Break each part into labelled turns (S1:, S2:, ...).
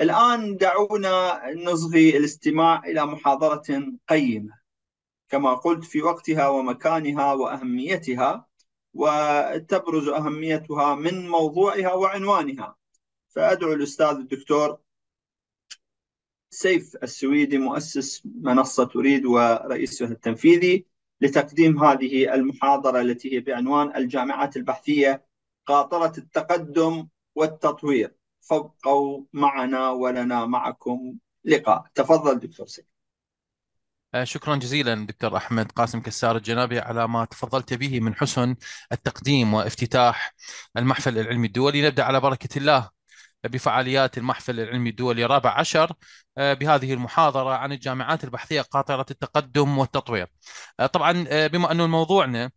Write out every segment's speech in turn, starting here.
S1: الآن دعونا نصغي الاستماع إلى محاضرة قيمة كما قلت في وقتها ومكانها وأهميتها وتبرز أهميتها من موضوعها وعنوانها فأدعو الأستاذ الدكتور سيف السويدي مؤسس منصة تريد ورئيسها التنفيذي لتقديم هذه المحاضرة التي هي بعنوان الجامعات البحثية قاطرة التقدم والتطوير فابقوا معنا ولنا معكم لقاء تفضل دكتور سيد
S2: آه، شكرا جزيلا دكتور احمد قاسم كسار الجنابي على ما تفضلت به من حسن التقديم وافتتاح المحفل العلمي الدولي نبدا على بركه الله بفعاليات المحفل العلمي الدولي الرابع عشر آه، بهذه المحاضره عن الجامعات البحثيه قاطره التقدم والتطوير. آه، طبعا بما انه موضوعنا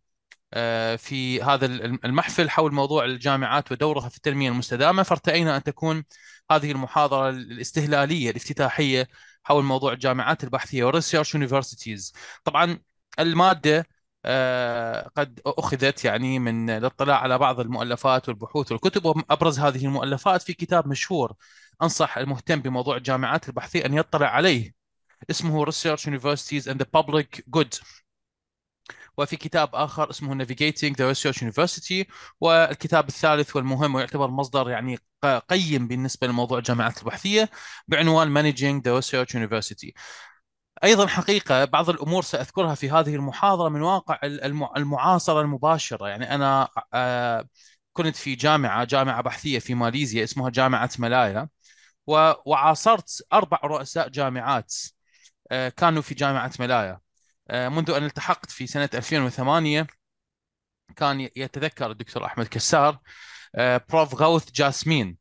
S2: آه، في هذا المحفل حول موضوع الجامعات ودورها في التنميه المستدامه فارتئينا ان تكون هذه المحاضره الاستهلاليه الافتتاحيه حول موضوع الجامعات البحثيه والريسيرش يونيفرسيتيز طبعا الماده آه، قد اخذت يعني من الاطلاع على بعض المؤلفات والبحوث والكتب وابرز هذه المؤلفات في كتاب مشهور انصح المهتم بموضوع الجامعات البحثيه ان يطلع عليه اسمه Research Universities and the Public Good وفي كتاب اخر اسمه Navigating the Research University والكتاب الثالث والمهم ويعتبر مصدر يعني قيم بالنسبه لموضوع الجامعات البحثيه بعنوان Managing the Research University. ايضا حقيقه بعض الامور ساذكرها في هذه المحاضره من واقع المعاصره المباشره يعني انا آه، كنت في جامعه جامعه بحثيه في ماليزيا اسمها جامعه ملايا وعاصرت اربع رؤساء جامعات آه، كانوا في جامعه ملايا آه، منذ ان التحقت في سنه 2008 كان يتذكر الدكتور احمد كسار آه، بروف غوث جاسمين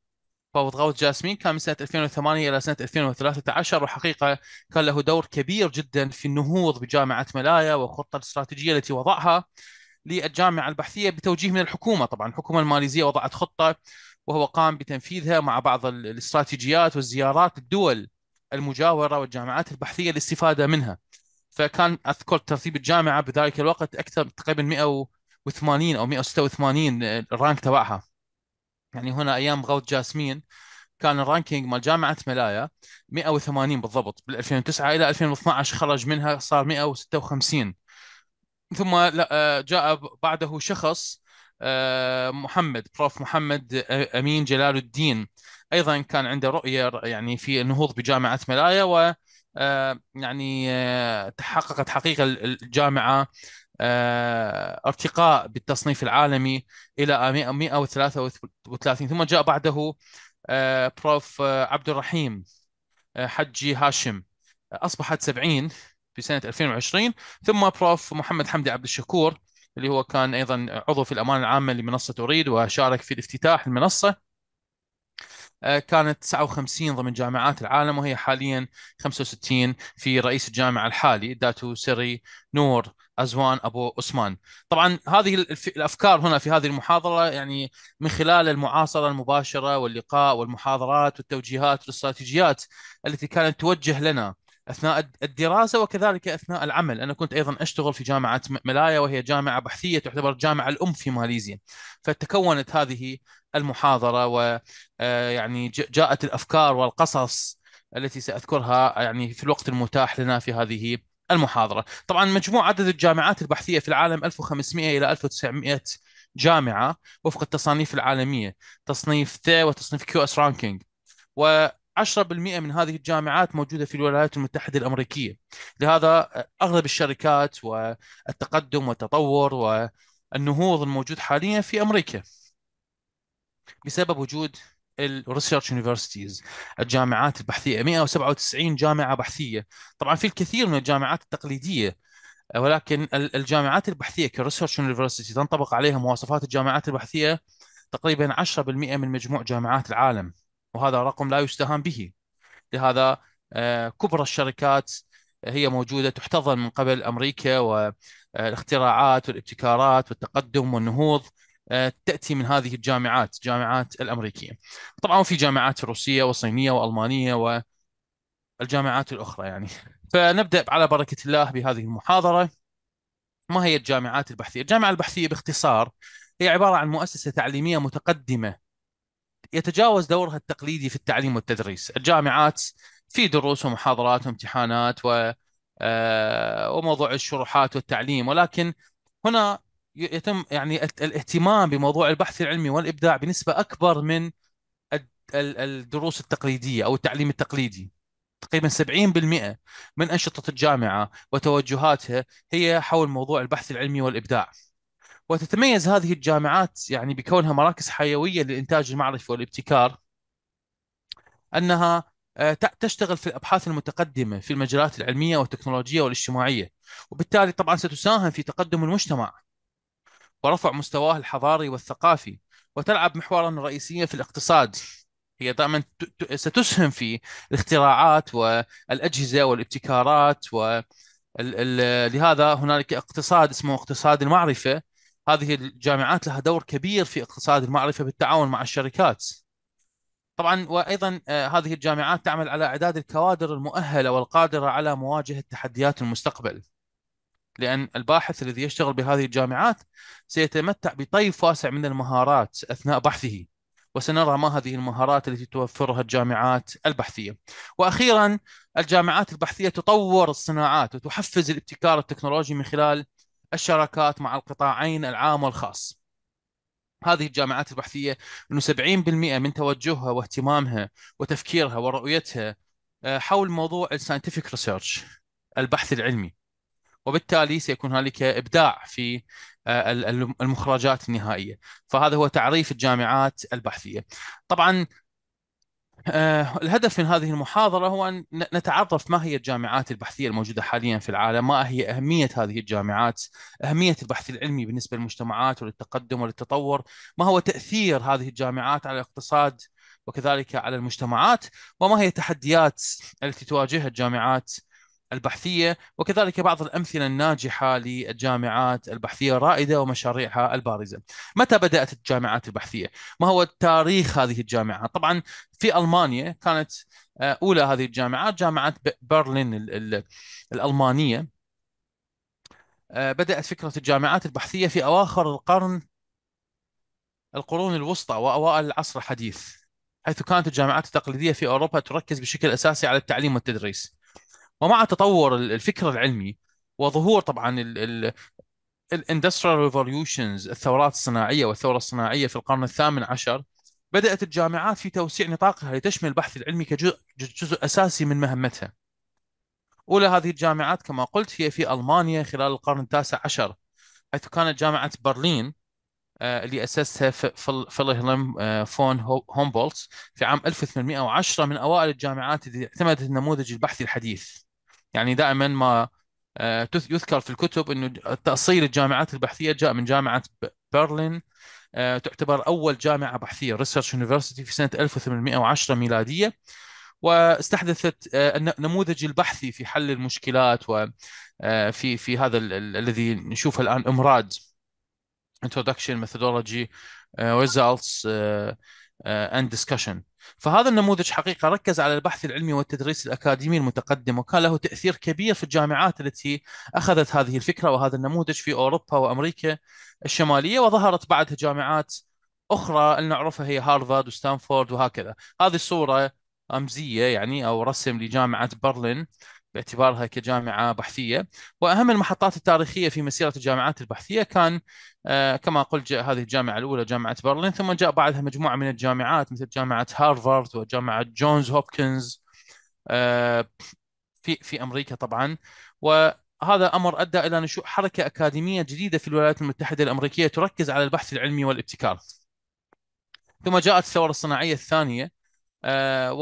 S2: بروف غوث جاسمين كان من سنه 2008 الى سنه 2013 وحقيقه كان له دور كبير جدا في النهوض بجامعه ملايا والخطه الاستراتيجيه التي وضعها للجامعه البحثيه بتوجيه من الحكومه طبعا الحكومه الماليزيه وضعت خطه وهو قام بتنفيذها مع بعض الاستراتيجيات والزيارات الدول المجاوره والجامعات البحثيه للاستفاده منها فكان اذكر ترتيب الجامعه بذلك الوقت اكثر تقريبا 180 او 186 الرانك تبعها يعني هنا ايام غوث جاسمين كان الرانكينج مال جامعه ملايا 180 بالضبط بال 2009 الى 2012 خرج منها صار 156 ثم آه، جاء بعده شخص آه، محمد بروف محمد آه، امين جلال الدين ايضا كان عنده رؤيه يعني في النهوض بجامعه ملايا و آه، يعني آه، تحققت حقيقة الجامعة آه، ارتقاء بالتصنيف العالمي إلى 133 ثم جاء بعده بروف عبد الرحيم حجي هاشم أصبحت 70 في سنة 2020 ثم بروف محمد حمدي عبد الشكور اللي هو كان ايضا عضو في الامانه العامه لمنصه اريد وشارك في الافتتاح المنصه آه، كانت 59 ضمن جامعات العالم وهي حاليا 65 في رئيس الجامعه الحالي داتو سري نور ازوان ابو أسمان طبعا هذه الافكار هنا في هذه المحاضره يعني من خلال المعاصره المباشره واللقاء والمحاضرات والتوجيهات والاستراتيجيات التي كانت توجه لنا اثناء الدراسه وكذلك اثناء العمل، انا كنت ايضا اشتغل في جامعه ملايا وهي جامعه بحثيه تعتبر الجامعه الام في ماليزيا، فتكونت هذه المحاضره و آه، يعني جاءت الافكار والقصص التي ساذكرها يعني في الوقت المتاح لنا في هذه المحاضره، طبعا مجموع عدد الجامعات البحثيه في العالم 1500 الى 1900 جامعه وفق التصانيف العالميه، تصنيف ث وتصنيف كيو اس رانكينج. و 10% من هذه الجامعات موجوده في الولايات المتحده الامريكيه لهذا اغلب الشركات والتقدم والتطور والنهوض الموجود حاليا في امريكا بسبب وجود الريسيرش يونيفرسيتيز الجامعات البحثيه 197 جامعه بحثيه طبعا في الكثير من الجامعات التقليديه ولكن الجامعات البحثيه كريسيرش يونيفرسيتي تنطبق عليها مواصفات الجامعات البحثيه تقريبا 10% من مجموع جامعات العالم وهذا رقم لا يستهان به لهذا آه، كبرى الشركات آه، هي موجوده تحتضن من قبل امريكا والاختراعات آه، والابتكارات والتقدم والنهوض تاتي من هذه الجامعات جامعات الامريكيه طبعا في جامعات روسيه وصينيه والمانيه والجامعات الاخرى يعني فنبدا على بركه الله بهذه المحاضره ما هي الجامعات البحثيه الجامعه البحثيه باختصار هي عباره عن مؤسسه تعليميه متقدمه يتجاوز دورها التقليدي في التعليم والتدريس الجامعات في دروس ومحاضرات وامتحانات و آه، وموضوع الشروحات والتعليم ولكن هنا يتم يعني الاهتمام بموضوع البحث العلمي والابداع بنسبه اكبر من الدروس التقليديه او التعليم التقليدي تقريبا 70% من انشطه الجامعه وتوجهاتها هي حول موضوع البحث العلمي والابداع وتتميز هذه الجامعات يعني بكونها مراكز حيويه للانتاج المعرفي والابتكار انها آه، تشتغل في الابحاث المتقدمه في المجالات العلميه والتكنولوجيه والاجتماعيه وبالتالي طبعا ستساهم في تقدم المجتمع ورفع مستواه الحضاري والثقافي وتلعب محورا رئيسيا في الاقتصاد هي دائما ستسهم في الاختراعات والاجهزه والابتكارات و لهذا هنالك اقتصاد اسمه اقتصاد المعرفه هذه الجامعات لها دور كبير في اقتصاد المعرفه بالتعاون مع الشركات. طبعا وايضا آه، هذه الجامعات تعمل على اعداد الكوادر المؤهله والقادره على مواجهه تحديات المستقبل. لان الباحث الذي يشتغل بهذه الجامعات سيتمتع بطيف واسع من المهارات اثناء بحثه. وسنرى ما هذه المهارات التي توفرها الجامعات البحثيه. واخيرا الجامعات البحثيه تطور الصناعات وتحفز الابتكار التكنولوجي من خلال الشراكات مع القطاعين العام والخاص هذه الجامعات البحثية أنه 70% من توجهها واهتمامها وتفكيرها ورؤيتها آه، حول موضوع الساينتفك ريسيرش البحث العلمي وبالتالي سيكون هنالك ابداع في آه، المخرجات النهائيه فهذا هو تعريف الجامعات البحثيه طبعا آه، الهدف من هذه المحاضرة هو أن نتعرف ما هي الجامعات البحثية الموجودة حاليا في العالم ما هي أهمية هذه الجامعات أهمية البحث العلمي بالنسبة للمجتمعات وللتقدم وللتطور ما هو تأثير هذه الجامعات على الاقتصاد وكذلك على المجتمعات وما هي التحديات التي تواجهها الجامعات البحثيه وكذلك بعض الامثله الناجحه للجامعات البحثيه الرائده ومشاريعها البارزه. متى بدات الجامعات البحثيه؟ ما هو تاريخ هذه الجامعات؟ طبعا في المانيا كانت آه، اولى هذه الجامعات جامعه برلين الالمانيه آه، بدات فكره الجامعات البحثيه في اواخر القرن القرون الوسطى واوائل العصر الحديث حيث كانت الجامعات التقليديه في اوروبا تركز بشكل اساسي على التعليم والتدريس ومع تطور الفكر العلمي وظهور طبعا الاندستريال ريفوليوشنز الثورات الصناعيه والثوره الصناعيه في القرن الثامن عشر بدات الجامعات في توسيع نطاقها لتشمل البحث العلمي كجزء اساسي من مهمتها. اولى هذه الجامعات كما قلت هي في المانيا خلال القرن التاسع عشر حيث كانت جامعه برلين آه، اللي اسسها فيلهلم آه، فون هومبولتس في عام 1810 من اوائل الجامعات اللي اعتمدت النموذج البحثي الحديث يعني دائما ما آه، يذكر في الكتب انه تاصيل الجامعات البحثيه جاء من جامعه برلين تعتبر اول جامعه بحثيه ريسيرش يونيفرسيتي في سنه 1810 ميلاديه واستحدثت النموذج البحثي في حل المشكلات وفي في هذا الذي نشوفه الان امراض introduction methodology uh, results uh, uh, and discussion فهذا النموذج حقيقه ركز على البحث العلمي والتدريس الاكاديمي المتقدم وكان له تاثير كبير في الجامعات التي اخذت هذه الفكره وهذا النموذج في اوروبا وامريكا الشماليه وظهرت بعدها جامعات اخرى اللي نعرفها هي هارفارد وستانفورد وهكذا هذه الصوره رمزيه يعني او رسم لجامعه برلين باعتبارها كجامعه بحثيه واهم المحطات التاريخيه في مسيره الجامعات البحثيه كان آه، كما قلت هذه الجامعه الاولى جامعه برلين ثم جاء بعدها مجموعه من الجامعات مثل جامعه هارفارد وجامعه جونز هوبكنز آه، في في امريكا طبعا وهذا امر ادى الى نشوء حركه اكاديميه جديده في الولايات المتحده الامريكيه تركز على البحث العلمي والابتكار ثم جاءت الثوره الصناعيه الثانيه آه،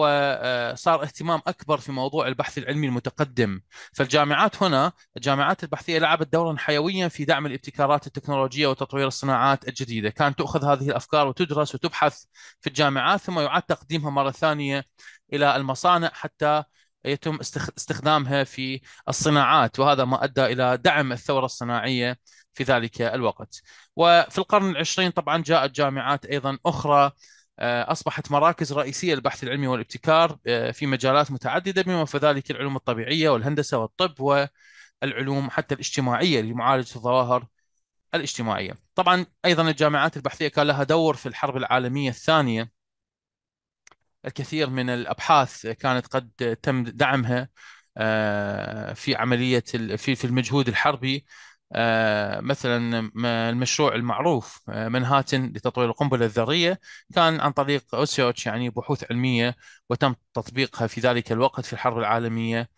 S2: وصار آه، اهتمام اكبر في موضوع البحث العلمي المتقدم فالجامعات هنا الجامعات البحثيه لعبت دورا حيويا في دعم الابتكارات التكنولوجيه وتطوير الصناعات الجديده كانت تؤخذ هذه الافكار وتدرس وتبحث في الجامعات ثم يعاد تقديمها مره ثانيه الى المصانع حتى يتم استخدامها في الصناعات وهذا ما ادى الى دعم الثوره الصناعيه في ذلك الوقت وفي القرن العشرين طبعا جاءت جامعات ايضا اخرى آه، أصبحت مراكز رئيسية للبحث العلمي والابتكار آه، في مجالات متعددة بما في ذلك العلوم الطبيعية والهندسة والطب والعلوم حتى الاجتماعية لمعالجة الظواهر الاجتماعية طبعا أيضا الجامعات البحثية كان لها دور في الحرب العالمية الثانية الكثير من الأبحاث كانت قد تم دعمها آه، في عملية في المجهود الحربي آه، مثلا المشروع المعروف آه، منهاتن لتطوير القنبله الذريه كان عن طريق اوسيوتش يعني بحوث علميه وتم تطبيقها في ذلك الوقت في الحرب العالميه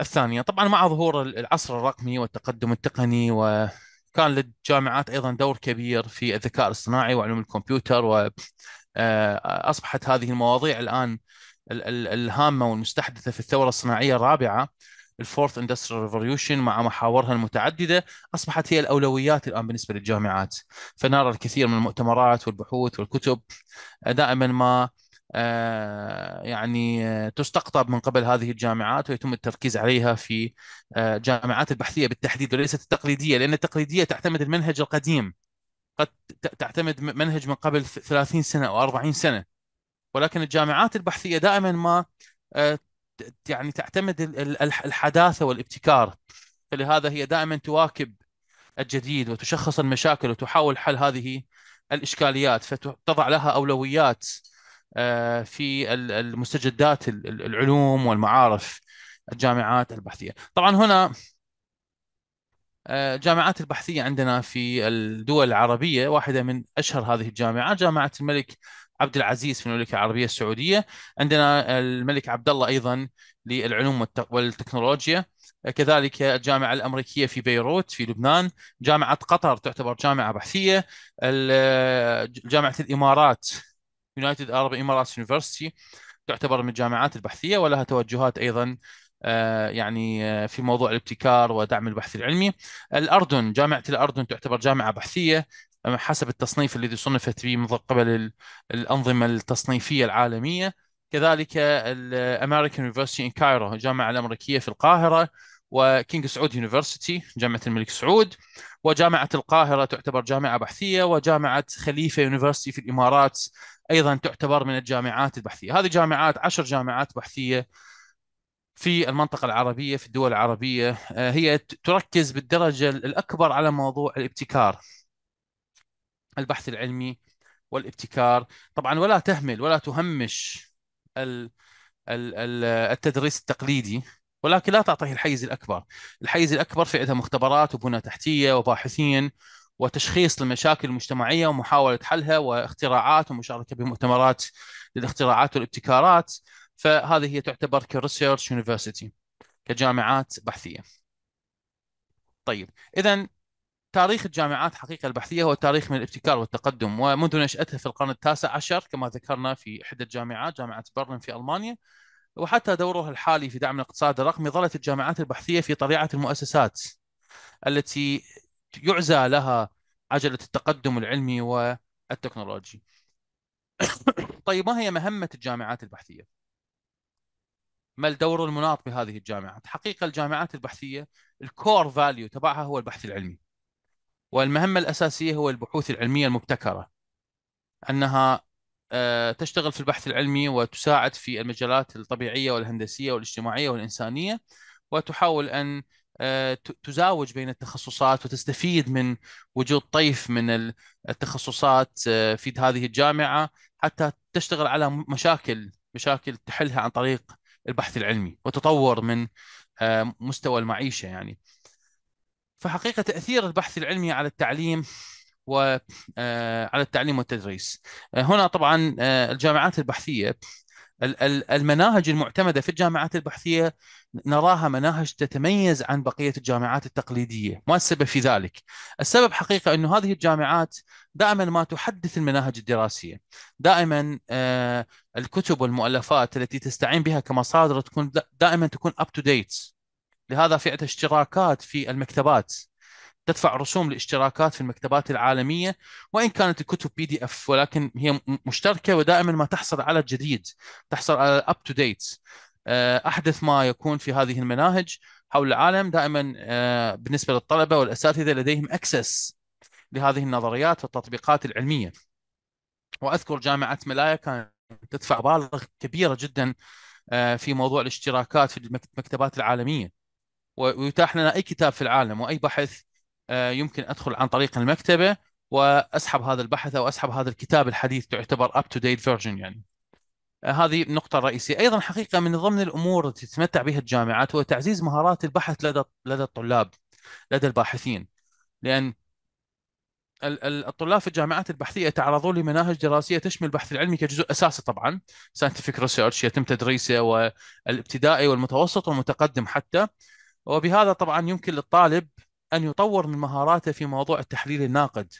S2: الثانيه طبعا مع ظهور العصر الرقمي والتقدم التقني و كان للجامعات ايضا دور كبير في الذكاء الاصطناعي وعلوم الكمبيوتر واصبحت آه، هذه المواضيع الان الهامه والمستحدثه في الثوره الصناعيه الرابعه الفورث اندستريال ريفوليوشن مع محاورها المتعدده اصبحت هي الاولويات الان بالنسبه للجامعات فنرى الكثير من المؤتمرات والبحوث والكتب دائما ما آه، يعني آه، تستقطب من قبل هذه الجامعات ويتم التركيز عليها في آه، جامعات البحثيه بالتحديد وليست التقليديه لان التقليديه تعتمد المنهج القديم قد تعتمد منهج من قبل 30 سنه او 40 سنه ولكن الجامعات البحثيه دائما ما يعني تعتمد الحداثه والابتكار فلهذا هي دائما تواكب الجديد وتشخص المشاكل وتحاول حل هذه الاشكاليات فتضع لها اولويات آه، في المستجدات العلوم والمعارف الجامعات البحثيه طبعا هنا الجامعات آه، البحثيه عندنا في الدول العربيه واحده من اشهر هذه الجامعات جامعه الملك عبد العزيز في المملكه العربيه السعوديه عندنا الملك عبد الله ايضا للعلوم والتكنولوجيا كذلك الجامعة الأمريكية في بيروت في لبنان جامعة قطر تعتبر جامعة بحثية جامعة الإمارات United Arab Emirates University تعتبر من الجامعات البحثية ولها توجهات أيضا آه، يعني آه، في موضوع الابتكار ودعم البحث العلمي الأردن جامعة الأردن تعتبر جامعة بحثية حسب التصنيف الذي صنفت به من قبل الأنظمة التصنيفية العالمية كذلك الامريكان يونيفرستي ان كايرو الجامعه الامريكيه في القاهره وكينج سعود يونيفرستي جامعه الملك سعود وجامعه القاهره تعتبر جامعه بحثيه وجامعه خليفه يونيفرستي في الامارات ايضا تعتبر من الجامعات البحثيه هذه جامعات عشر جامعات بحثيه في المنطقة العربية في الدول العربية آه، هي تركز بالدرجة الأكبر على موضوع الابتكار البحث العلمي والابتكار طبعا ولا تهمل ولا تهمش التدريس التقليدي ولكن لا تعطيه الحيز الاكبر، الحيز الاكبر في عندها مختبرات وبنى تحتيه وباحثين وتشخيص للمشاكل المجتمعيه ومحاوله حلها واختراعات ومشاركه بمؤتمرات للاختراعات والابتكارات فهذه هي تعتبر كريسيرش يونيفرسيتي كجامعات بحثيه. طيب اذا تاريخ الجامعات حقيقة البحثية هو تاريخ من الابتكار والتقدم ومنذ نشأتها في القرن التاسع عشر كما ذكرنا في إحدى الجامعات جامعة برلين في ألمانيا وحتى دورها الحالي في دعم الاقتصاد الرقمي ظلت الجامعات البحثية في طليعة المؤسسات التي يعزى لها عجلة التقدم العلمي والتكنولوجي طيب ما هي مهمة الجامعات البحثية؟ ما الدور المناط بهذه الجامعات؟ حقيقة الجامعات البحثية الكور فاليو تبعها هو البحث العلمي والمهمة الأساسية هو البحوث العلمية المبتكرة أنها آه، تشتغل في البحث العلمي وتساعد في المجالات الطبيعية والهندسية والاجتماعية والإنسانية وتحاول أن آه، تزاوج بين التخصصات وتستفيد من وجود طيف من التخصصات آه، في هذه الجامعة حتى تشتغل على مشاكل مشاكل تحلها عن طريق البحث العلمي وتطور من مستوى المعيشة يعني فحقيقه تاثير البحث العلمي على التعليم وعلى آه، التعليم والتدريس آه، هنا طبعا آه، الجامعات البحثيه المناهج المعتمده في الجامعات البحثيه نراها مناهج تتميز عن بقيه الجامعات التقليديه، ما السبب في ذلك؟ السبب حقيقه انه هذه الجامعات دائما ما تحدث المناهج الدراسيه، دائما الكتب والمؤلفات التي تستعين بها كمصادر تكون دائما تكون اب تو ديت لهذا في عندها اشتراكات في المكتبات تدفع رسوم لاشتراكات في المكتبات العالمية وإن كانت الكتب بي دي اف ولكن هي مشتركة ودائما ما تحصل على الجديد تحصل على اب تو ديت أحدث ما يكون في هذه المناهج حول العالم دائما آه، بالنسبة للطلبة والأساتذة لديهم أكسس لهذه النظريات والتطبيقات العلمية وأذكر جامعة ملايا كانت تدفع مبالغ كبيرة جدا آه، في موضوع الاشتراكات في المكتبات العالمية ويتاح لنا اي كتاب في العالم واي بحث آه، يمكن ادخل عن طريق المكتبه واسحب هذا البحث او اسحب هذا الكتاب الحديث تعتبر اب تو ديت فيرجن يعني. آه، هذه النقطة الرئيسية، أيضا حقيقة من ضمن الأمور التي تتمتع بها الجامعات هو تعزيز مهارات البحث لدى لدى الطلاب لدى الباحثين، لأن الطلاب في الجامعات البحثيه يتعرضون لمناهج دراسيه تشمل البحث العلمي كجزء اساسي طبعا scientific research يتم تدريسه والابتدائي والمتوسط والمتقدم حتى وبهذا طبعا يمكن للطالب أن يطور من مهاراته في موضوع التحليل الناقد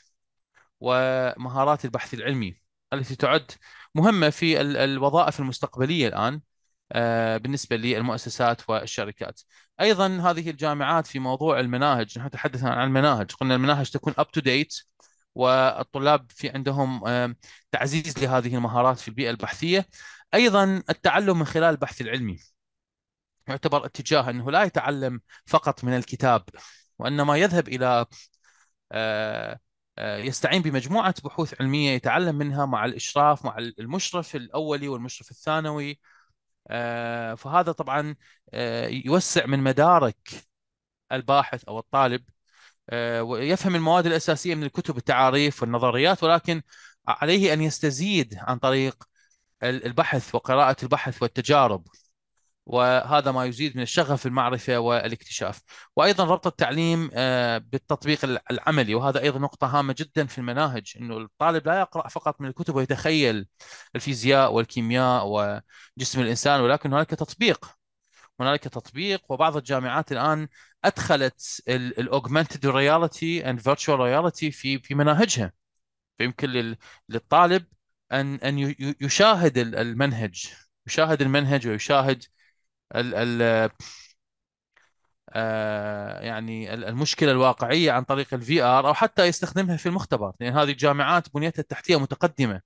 S2: ومهارات البحث العلمي التي تعد مهمة في الوظائف المستقبلية الآن آه، بالنسبة للمؤسسات والشركات أيضا هذه الجامعات في موضوع المناهج نحن تحدثنا عن المناهج قلنا المناهج تكون up to date والطلاب في عندهم آه، تعزيز لهذه المهارات في البيئة البحثية أيضا التعلم من خلال البحث العلمي يعتبر اتجاه انه لا يتعلم فقط من الكتاب وانما يذهب الى آه، آه، يستعين بمجموعه بحوث علميه يتعلم منها مع الاشراف مع المشرف الاولي والمشرف الثانوي آه، فهذا طبعا يوسع من مدارك الباحث او الطالب ويفهم المواد الاساسيه من الكتب التعاريف والنظريات ولكن عليه ان يستزيد عن طريق البحث وقراءه البحث والتجارب وهذا ما يزيد من الشغف المعرفة والاكتشاف وأيضا ربط التعليم آه، بالتطبيق العملي وهذا أيضا نقطة هامة جدا في المناهج أنه الطالب لا يقرأ فقط من الكتب ويتخيل الفيزياء والكيمياء وجسم الإنسان ولكن هناك تطبيق هنالك تطبيق وبعض الجامعات الان ادخلت الاوجمانتد رياليتي اند فيرتشوال رياليتي في في مناهجها فيمكن للطالب ان ان يشاهد المنهج يشاهد المنهج ويشاهد ال ال آه، يعني المشكله الواقعيه عن طريق الفي ار او حتى يستخدمها في المختبر لان يعني هذه الجامعات بنيتها التحتيه متقدمه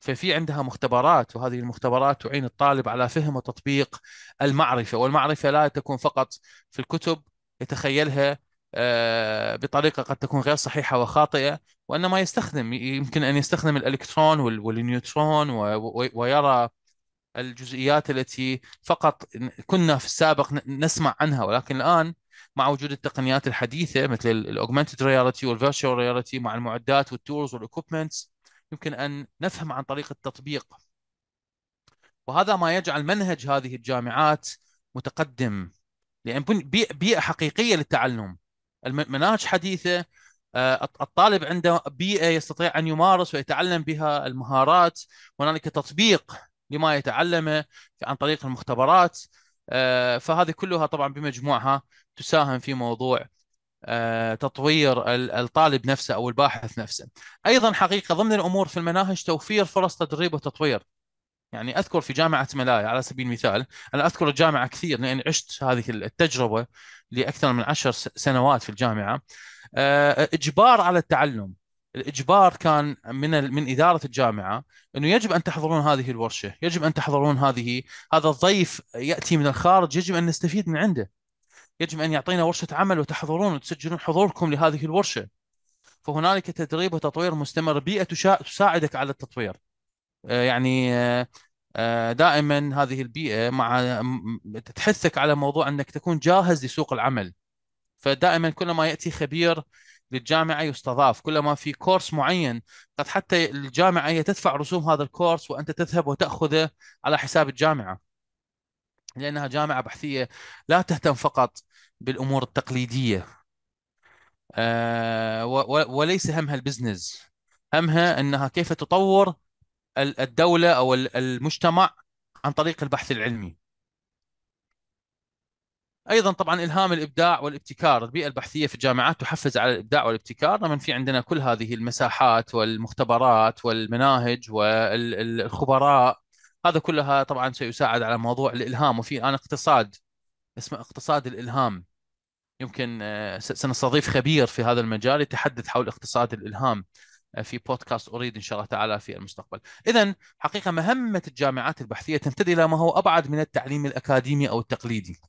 S2: ففي عندها مختبرات وهذه المختبرات تعين الطالب على فهم وتطبيق المعرفه والمعرفه لا تكون فقط في الكتب يتخيلها آه، بطريقه قد تكون غير صحيحه وخاطئه وانما يستخدم يمكن ان يستخدم الالكترون والنيوترون ويرى الجزئيات التي فقط كنا في السابق نسمع عنها ولكن الان مع وجود التقنيات الحديثه مثل الاوجمانتد رياليتي والفيرتشوال رياليتي مع المعدات والتولز والاكوبمنتس يمكن ان نفهم عن طريق التطبيق وهذا ما يجعل منهج هذه الجامعات متقدم لان بيئه حقيقيه للتعلم المناهج حديثه آه، الطالب عنده بيئه يستطيع ان يمارس ويتعلم بها المهارات هنالك تطبيق لما يتعلمه عن طريق المختبرات آه، فهذه كلها طبعا بمجموعها تساهم في موضوع آه، تطوير الطالب نفسه او الباحث نفسه. ايضا حقيقه ضمن الامور في المناهج توفير فرص تدريب وتطوير. يعني اذكر في جامعه ملايا على سبيل المثال، انا اذكر الجامعه كثير لان عشت هذه التجربه لاكثر من عشر سنوات في الجامعه. آه، اجبار على التعلم الاجبار كان من من اداره الجامعه انه يجب ان تحضرون هذه الورشه، يجب ان تحضرون هذه هذا الضيف ياتي من الخارج يجب ان نستفيد من عنده. يجب ان يعطينا ورشه عمل وتحضرون وتسجلون حضوركم لهذه الورشه. فهنالك تدريب وتطوير مستمر بيئه تساعدك على التطوير. آه، يعني آه، آه، دائما هذه البيئه مع تحثك على موضوع انك تكون جاهز لسوق العمل. فدائما كلما ياتي خبير للجامعه يستضاف كلما في كورس معين قد حتى الجامعه هي تدفع رسوم هذا الكورس وانت تذهب وتاخذه على حساب الجامعه لانها جامعه بحثيه لا تهتم فقط بالامور التقليديه أه وليس همها البزنس همها انها كيف تطور الدوله او المجتمع عن طريق البحث العلمي ايضا طبعا الهام الابداع والابتكار البيئه البحثيه في الجامعات تحفز على الابداع والابتكار لما في عندنا كل هذه المساحات والمختبرات والمناهج والخبراء هذا كلها طبعا سيساعد على موضوع الالهام وفي الان اقتصاد اسمه اقتصاد الالهام يمكن آه، سنستضيف خبير في هذا المجال يتحدث حول اقتصاد الالهام آه، في بودكاست اريد ان شاء الله تعالى في المستقبل. اذا حقيقه مهمه الجامعات البحثيه تمتد الى ما هو ابعد من التعليم الاكاديمي او التقليدي.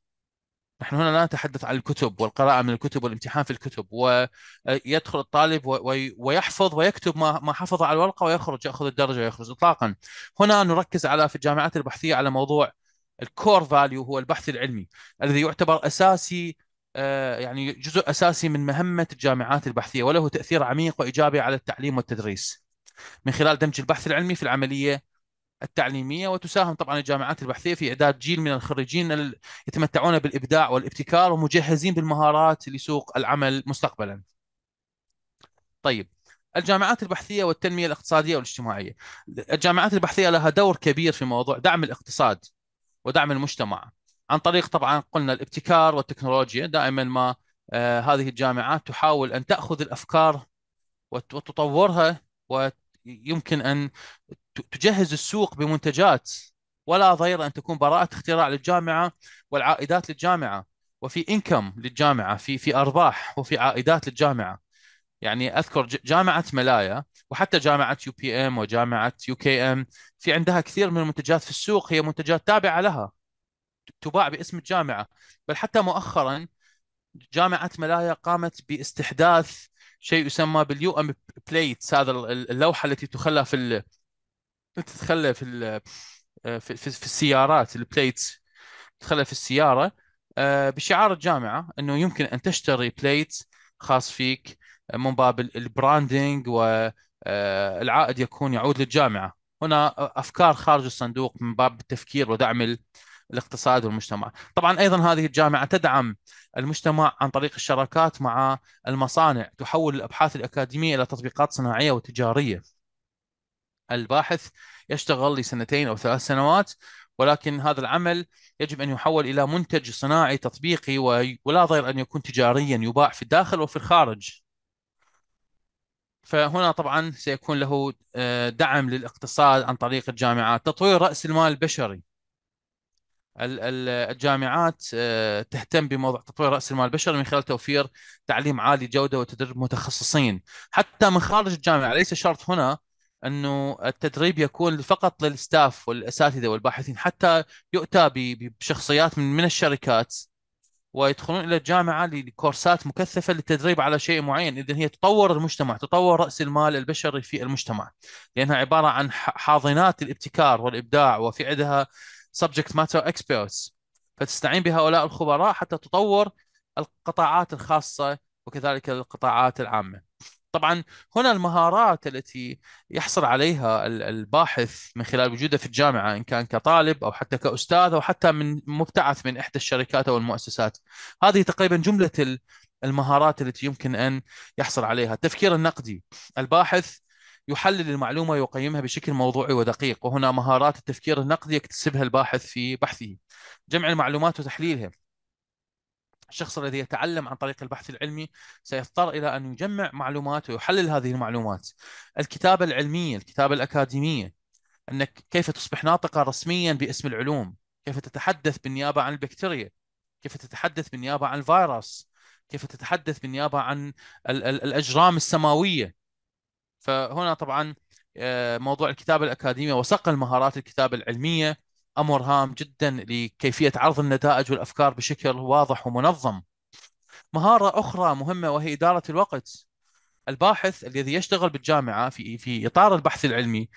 S2: نحن هنا لا نتحدث عن الكتب والقراءة من الكتب والامتحان في الكتب ويدخل آه، الطالب ويحفظ ويكتب ما حفظ على الورقة ويخرج يأخذ الدرجة ويخرج إطلاقا هنا نركز على في الجامعات البحثية على موضوع الكور فاليو هو البحث العلمي الذي يعتبر أساسي آه، يعني جزء أساسي من مهمة الجامعات البحثية وله تأثير عميق وإيجابي على التعليم والتدريس من خلال دمج البحث العلمي في العملية التعليميه وتساهم طبعا الجامعات البحثيه في اعداد جيل من الخريجين يتمتعون بالابداع والابتكار ومجهزين بالمهارات لسوق العمل مستقبلا. طيب الجامعات البحثيه والتنميه الاقتصاديه والاجتماعيه. الجامعات البحثيه لها دور كبير في موضوع دعم الاقتصاد ودعم المجتمع عن طريق طبعا قلنا الابتكار والتكنولوجيا دائما ما آه، هذه الجامعات تحاول ان تاخذ الافكار وتطورها ويمكن ان تجهز السوق بمنتجات ولا ضير ان تكون براءه اختراع للجامعه والعائدات للجامعه وفي انكم للجامعه في في ارباح وفي عائدات للجامعه يعني اذكر جامعه ملايا وحتى جامعه يو بي ام وجامعه يو كي ام في عندها كثير من المنتجات في السوق هي منتجات تابعه لها تباع باسم الجامعه بل حتى مؤخرا جامعه ملايا قامت باستحداث شيء يسمى باليو ام بليتس هذا اللوحه التي تخلى في انت تتخلى في ال آه، في, في, في السيارات البليتس تتخلى في السياره آه، بشعار الجامعه انه يمكن ان تشتري بليت خاص فيك آه، من باب البراندنج والعائد يكون يعود للجامعه هنا افكار خارج الصندوق من باب التفكير ودعم الاقتصاد والمجتمع طبعا ايضا هذه الجامعه تدعم المجتمع عن طريق الشراكات مع المصانع تحول الابحاث الاكاديميه الى تطبيقات صناعيه وتجاريه الباحث يشتغل لسنتين او ثلاث سنوات ولكن هذا العمل يجب ان يحول الى منتج صناعي تطبيقي ولا ضير ان يكون تجاريا يباع في الداخل وفي الخارج. فهنا طبعا سيكون له آه، دعم للاقتصاد عن طريق الجامعات، تطوير راس المال البشري. الجامعات آه، تهتم بموضوع تطوير راس المال البشري من خلال توفير تعليم عالي جوده وتدريب متخصصين حتى من خارج الجامعه ليس شرط هنا انه التدريب يكون فقط للستاف والاساتذه والباحثين حتى يؤتى بشخصيات من من الشركات ويدخلون الى الجامعه لكورسات مكثفه للتدريب على شيء معين، اذا هي تطور المجتمع، تطور راس المال البشري في المجتمع، لانها عباره عن حاضنات الابتكار والابداع وفي عندها سبجكت ماتر اكسبيرتس فتستعين بهؤلاء الخبراء حتى تطور القطاعات الخاصه وكذلك القطاعات العامه. طبعا هنا المهارات التي يحصل عليها الباحث من خلال وجوده في الجامعه ان كان كطالب او حتى كاستاذ او حتى من مبتعث من احدى الشركات او المؤسسات هذه تقريبا جمله المهارات التي يمكن ان يحصل عليها التفكير النقدي الباحث يحلل المعلومه ويقيمها بشكل موضوعي ودقيق وهنا مهارات التفكير النقدي يكتسبها الباحث في بحثه جمع المعلومات وتحليلها الشخص الذي يتعلم عن طريق البحث العلمي سيضطر الى ان يجمع معلومات ويحلل هذه المعلومات. الكتابه العلميه، الكتابه الاكاديميه انك كيف تصبح ناطقه رسميا باسم العلوم، كيف تتحدث بالنيابه عن البكتيريا، كيف تتحدث بالنيابه عن الفيروس، كيف تتحدث بالنيابه عن ال ال الاجرام السماويه. فهنا طبعا آه، موضوع الكتابه الاكاديميه وصقل مهارات الكتابه العلميه امر هام جدا لكيفيه عرض النتائج والافكار بشكل واضح ومنظم. مهاره اخرى مهمه وهي اداره الوقت. الباحث الذي يشتغل بالجامعه في في اطار البحث العلمي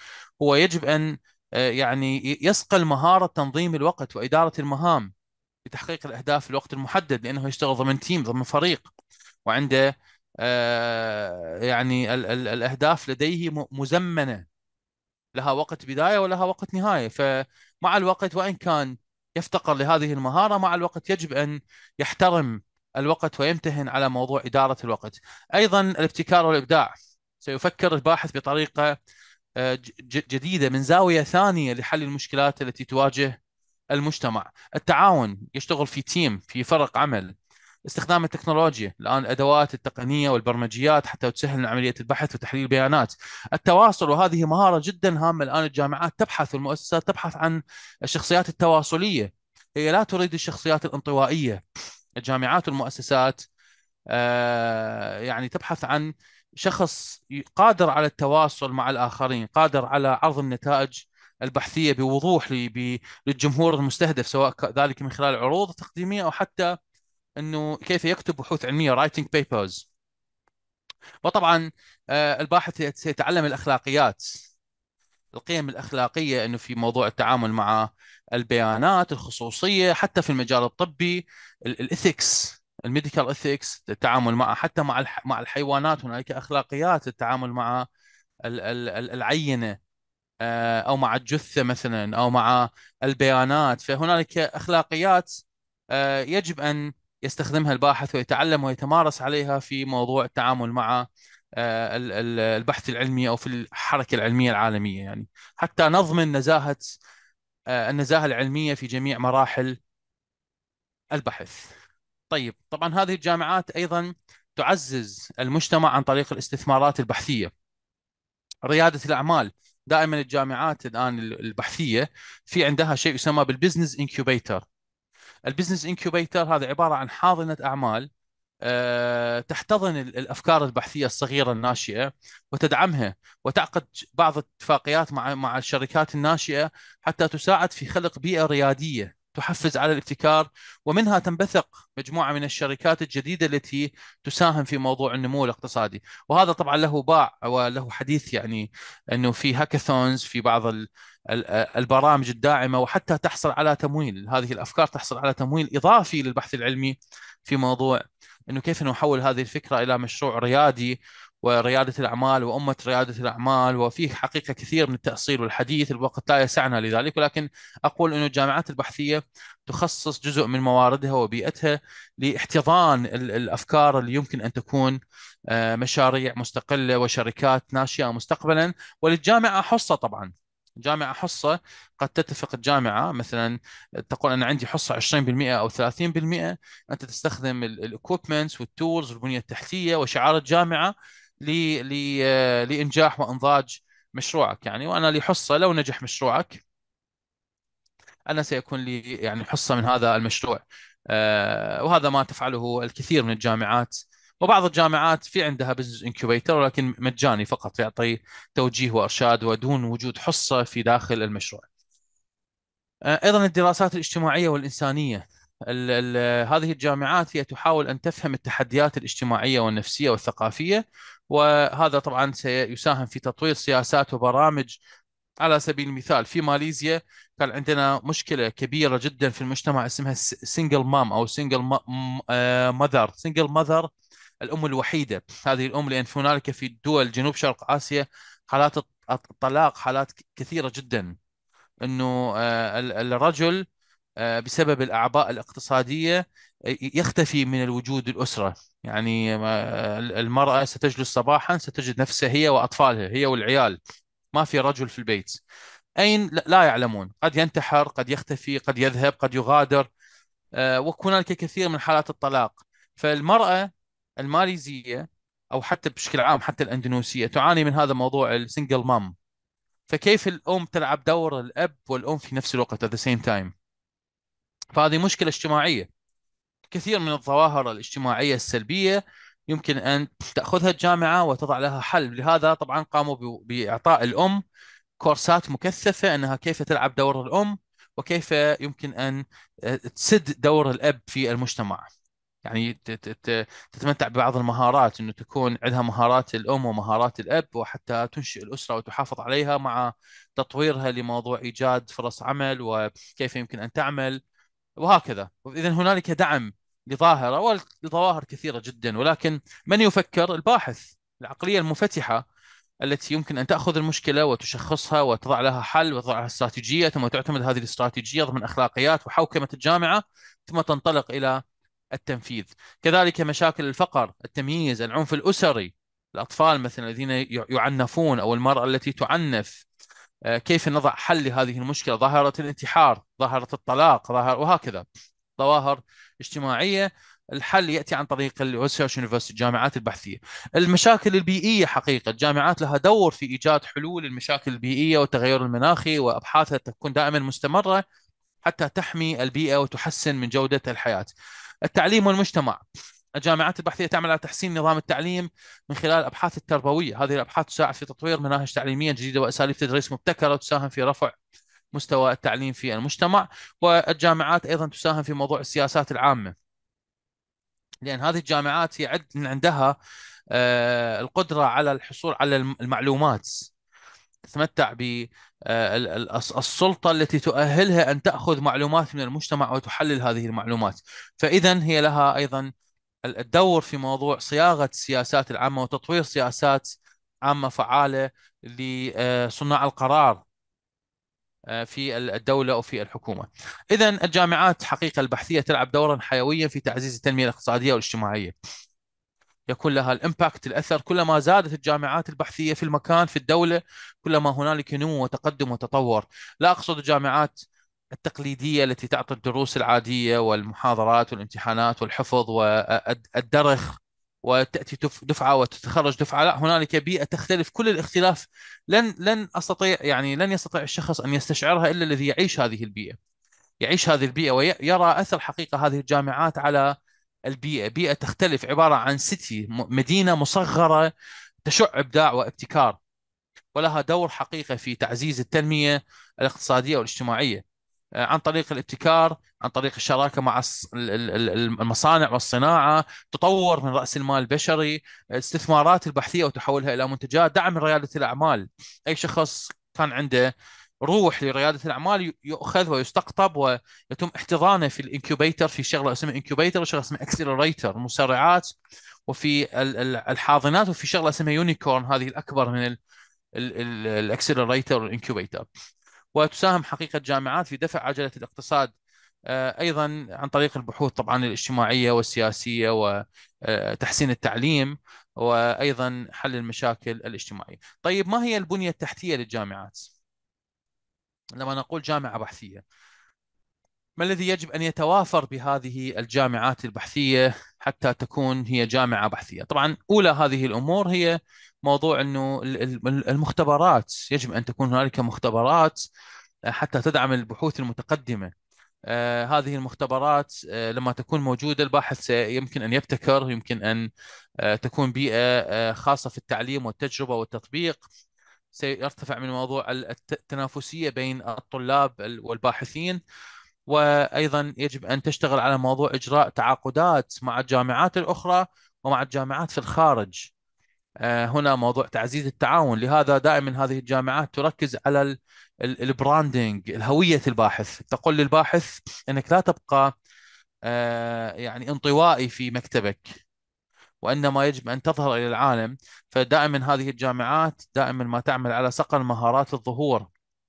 S2: هو يجب ان آه، يعني يسقل مهاره تنظيم الوقت واداره المهام لتحقيق الاهداف في الوقت المحدد لانه يشتغل ضمن تيم ضمن فريق وعنده آه، يعني ال ال الاهداف لديه مزمنه لها وقت بدايه ولها وقت نهايه ف مع الوقت وان كان يفتقر لهذه المهاره مع الوقت يجب ان يحترم الوقت ويمتهن على موضوع اداره الوقت. ايضا الابتكار والابداع سيفكر الباحث بطريقه آه، جديده من زاويه ثانيه لحل المشكلات التي تواجه المجتمع. التعاون يشتغل في تيم في فرق عمل استخدام التكنولوجيا الان الادوات التقنيه والبرمجيات حتى تسهل عمليه البحث وتحليل البيانات التواصل وهذه مهاره جدا هامه الان الجامعات تبحث والمؤسسات تبحث عن الشخصيات التواصليه هي لا تريد الشخصيات الانطوائيه الجامعات والمؤسسات آه، يعني تبحث عن شخص قادر على التواصل مع الاخرين قادر على عرض النتائج البحثيه بوضوح للجمهور المستهدف سواء ذلك من خلال عروض تقديميه او حتى انه كيف يكتب بحوث علميه رايتنج بيبرز وطبعا آه، الباحث سيتعلم الاخلاقيات القيم الاخلاقيه انه في موضوع التعامل مع البيانات الخصوصيه حتى في المجال الطبي الاثكس الميديكال اثكس التعامل مع حتى مع مع الحيوانات هنالك اخلاقيات التعامل مع العينه آه، او مع الجثه مثلا او مع البيانات فهنالك اخلاقيات آه، يجب ان يستخدمها الباحث ويتعلم ويتمارس عليها في موضوع التعامل مع آه، البحث العلمي او في الحركه العلميه العالميه يعني حتى نضمن نزاهه آه، النزاهه العلميه في جميع مراحل البحث. طيب طبعا هذه الجامعات ايضا تعزز المجتمع عن طريق الاستثمارات البحثيه. رياده الاعمال دائما الجامعات الان البحثيه في عندها شيء يسمى بالبزنس انكيوبيتر البزنس انكيوبيتر هذا عباره عن حاضنه اعمال آه، تحتضن الافكار البحثيه الصغيره الناشئه وتدعمها وتعقد بعض الاتفاقيات مع مع الشركات الناشئه حتى تساعد في خلق بيئه رياديه تحفز على الابتكار ومنها تنبثق مجموعه من الشركات الجديده التي تساهم في موضوع النمو الاقتصادي وهذا طبعا له باع وله حديث يعني انه في هاكاثونز في بعض آه، البرامج الداعمه وحتى تحصل على تمويل هذه الافكار تحصل على تمويل اضافي للبحث العلمي في موضوع انه كيف نحول هذه الفكره الى مشروع ريادي ورياده الاعمال وامه رياده الاعمال وفيه حقيقه كثير من التاصيل والحديث الوقت لا يسعنا لذلك ولكن اقول انه الجامعات البحثيه تخصص جزء من مواردها وبيئتها لاحتضان الافكار اللي يمكن ان تكون آه، مشاريع مستقله وشركات ناشئه مستقبلا وللجامعه حصه طبعا جامعه حصه قد تتفق الجامعه مثلا تقول انا عندي حصه 20% او 30% انت تستخدم الاكوبمنتس والتولز والبنيه التحتيه وشعار الجامعه آه، لانجاح وانضاج مشروعك يعني وانا لي حصه لو نجح مشروعك انا سيكون لي يعني حصه من هذا المشروع آه، وهذا ما تفعله الكثير من الجامعات وبعض الجامعات في عندها بزنس انكيوبيتر ولكن مجاني فقط يعطي توجيه وارشاد ودون وجود حصه في داخل المشروع. آه، ايضا الدراسات الاجتماعيه والانسانيه الـ الـ هذه الجامعات هي تحاول ان تفهم التحديات الاجتماعيه والنفسيه والثقافيه وهذا طبعا سيساهم في تطوير سياسات وبرامج على سبيل المثال في ماليزيا كان عندنا مشكله كبيره جدا في المجتمع اسمها سنجل مام او سنجل ماذر سنجل ماذر الام الوحيده هذه الام لان هنالك في دول جنوب شرق اسيا حالات الطلاق حالات كثيره جدا انه آه، الرجل آه، بسبب الاعباء الاقتصاديه يختفي من الوجود الاسره يعني آه، المراه ستجلس صباحا ستجد نفسها هي واطفالها هي والعيال ما في رجل في البيت اين لا يعلمون قد ينتحر قد يختفي قد يذهب قد يغادر وهنالك كثير من حالات الطلاق فالمراه الماليزيه او حتى بشكل عام حتى الاندونيسيه تعاني من هذا موضوع السنجل مام فكيف الام تلعب دور الاب والام في نفس الوقت at the same time فهذه مشكله اجتماعيه كثير من الظواهر الاجتماعيه السلبيه يمكن ان تاخذها الجامعه وتضع لها حل لهذا طبعا قاموا باعطاء الام كورسات مكثفه انها كيف تلعب دور الام وكيف يمكن ان آه، تسد دور الاب في المجتمع يعني تتمتع ببعض المهارات انه تكون عندها مهارات الام ومهارات الاب وحتى تنشئ الاسره وتحافظ عليها مع تطويرها لموضوع ايجاد فرص عمل وكيف يمكن ان تعمل وهكذا اذا هنالك دعم لظاهره ولظواهر كثيره جدا ولكن من يفكر الباحث العقليه المنفتحه التي يمكن ان تاخذ المشكله وتشخصها وتضع لها حل وتضع لها استراتيجيه ثم تعتمد هذه الاستراتيجيه ضمن اخلاقيات وحوكمه الجامعه ثم تنطلق الى التنفيذ كذلك مشاكل الفقر التمييز العنف الأسري الأطفال مثلا الذين يعنفون أو المرأة التي تعنف آه، كيف نضع حل لهذه المشكلة ظاهرة الانتحار ظاهرة الطلاق ظاهر وهكذا ظواهر اجتماعية الحل ياتي عن طريق الريسيرش يونيفرستي الجامعات البحثيه المشاكل البيئيه حقيقه الجامعات لها دور في ايجاد حلول للمشاكل البيئيه والتغير المناخي وابحاثها تكون دائما مستمره حتى تحمي البيئه وتحسن من جوده الحياه التعليم والمجتمع الجامعات البحثيه تعمل على تحسين نظام التعليم من خلال الابحاث التربويه، هذه الابحاث تساعد في تطوير مناهج تعليميه جديده واساليب تدريس مبتكره وتساهم في رفع مستوى التعليم في المجتمع، والجامعات ايضا تساهم في موضوع السياسات العامه. لان هذه الجامعات هي عندها آه، القدره على الحصول على المعلومات تتمتع بالسلطه آه، التي تؤهلها ان تاخذ معلومات من المجتمع وتحلل هذه المعلومات فاذا هي لها ايضا الدور في موضوع صياغه السياسات العامه وتطوير سياسات عامه فعاله لصناع آه، القرار آه، في الدولة أو في الحكومة إذا الجامعات حقيقة البحثية تلعب دورا حيويا في تعزيز التنمية الاقتصادية والاجتماعية يكون لها الامباكت الاثر كلما زادت الجامعات البحثيه في المكان في الدوله كلما هنالك نمو وتقدم وتطور لا اقصد الجامعات التقليديه التي تعطي الدروس العاديه والمحاضرات والامتحانات والحفظ والدرخ وتاتي دفعه وتتخرج دفعه لا هنالك بيئه تختلف كل الاختلاف لن لن استطيع يعني لن يستطيع الشخص ان يستشعرها الا الذي يعيش هذه البيئه يعيش هذه البيئه ويرى اثر حقيقه هذه الجامعات على البيئه بيئه تختلف عباره عن سيتي مدينه مصغره تشع ابداع وابتكار ولها دور حقيقي في تعزيز التنميه الاقتصاديه والاجتماعيه آه، عن طريق الابتكار عن طريق الشراكه مع المصانع والصناعه تطور من راس المال البشري استثمارات البحثيه وتحولها الى منتجات دعم رياده الاعمال اي شخص كان عنده روح لرياده الاعمال يؤخذ ويستقطب ويتم احتضانه في الانكوبيتر في شغله اسمها انكوبيتر وشغله اسمها اكسلريتر مسرعات وفي الحاضنات وفي شغله اسمها يونيكورن هذه الاكبر من الاكسلريتر والانكوبيتر وتساهم حقيقه الجامعات في دفع عجله الاقتصاد آه، ايضا عن طريق البحوث طبعا الاجتماعيه والسياسيه وتحسين آه، التعليم وايضا حل المشاكل الاجتماعيه. طيب ما هي البنيه التحتيه للجامعات؟ لما نقول جامعه بحثيه ما الذي يجب ان يتوافر بهذه الجامعات البحثيه حتى تكون هي جامعه بحثيه؟ طبعا اولى هذه الامور هي موضوع انه المختبرات يجب ان تكون هنالك مختبرات آه، حتى تدعم البحوث المتقدمه. آه، هذه المختبرات آه، لما تكون موجوده الباحث يمكن ان يبتكر، يمكن ان تكون بيئه خاصه في التعليم والتجربه والتطبيق، سيرتفع من موضوع التنافسيه بين الطلاب والباحثين وايضا يجب ان تشتغل على موضوع اجراء تعاقدات مع الجامعات الاخرى ومع الجامعات في الخارج آه، هنا موضوع تعزيز التعاون لهذا دائما هذه الجامعات تركز على البراندنج الهويه الباحث تقول للباحث انك لا تبقى آه، يعني انطوائي في مكتبك وانما يجب ان تظهر الى العالم فدائما هذه الجامعات دائما ما تعمل على صقل مهارات الظهور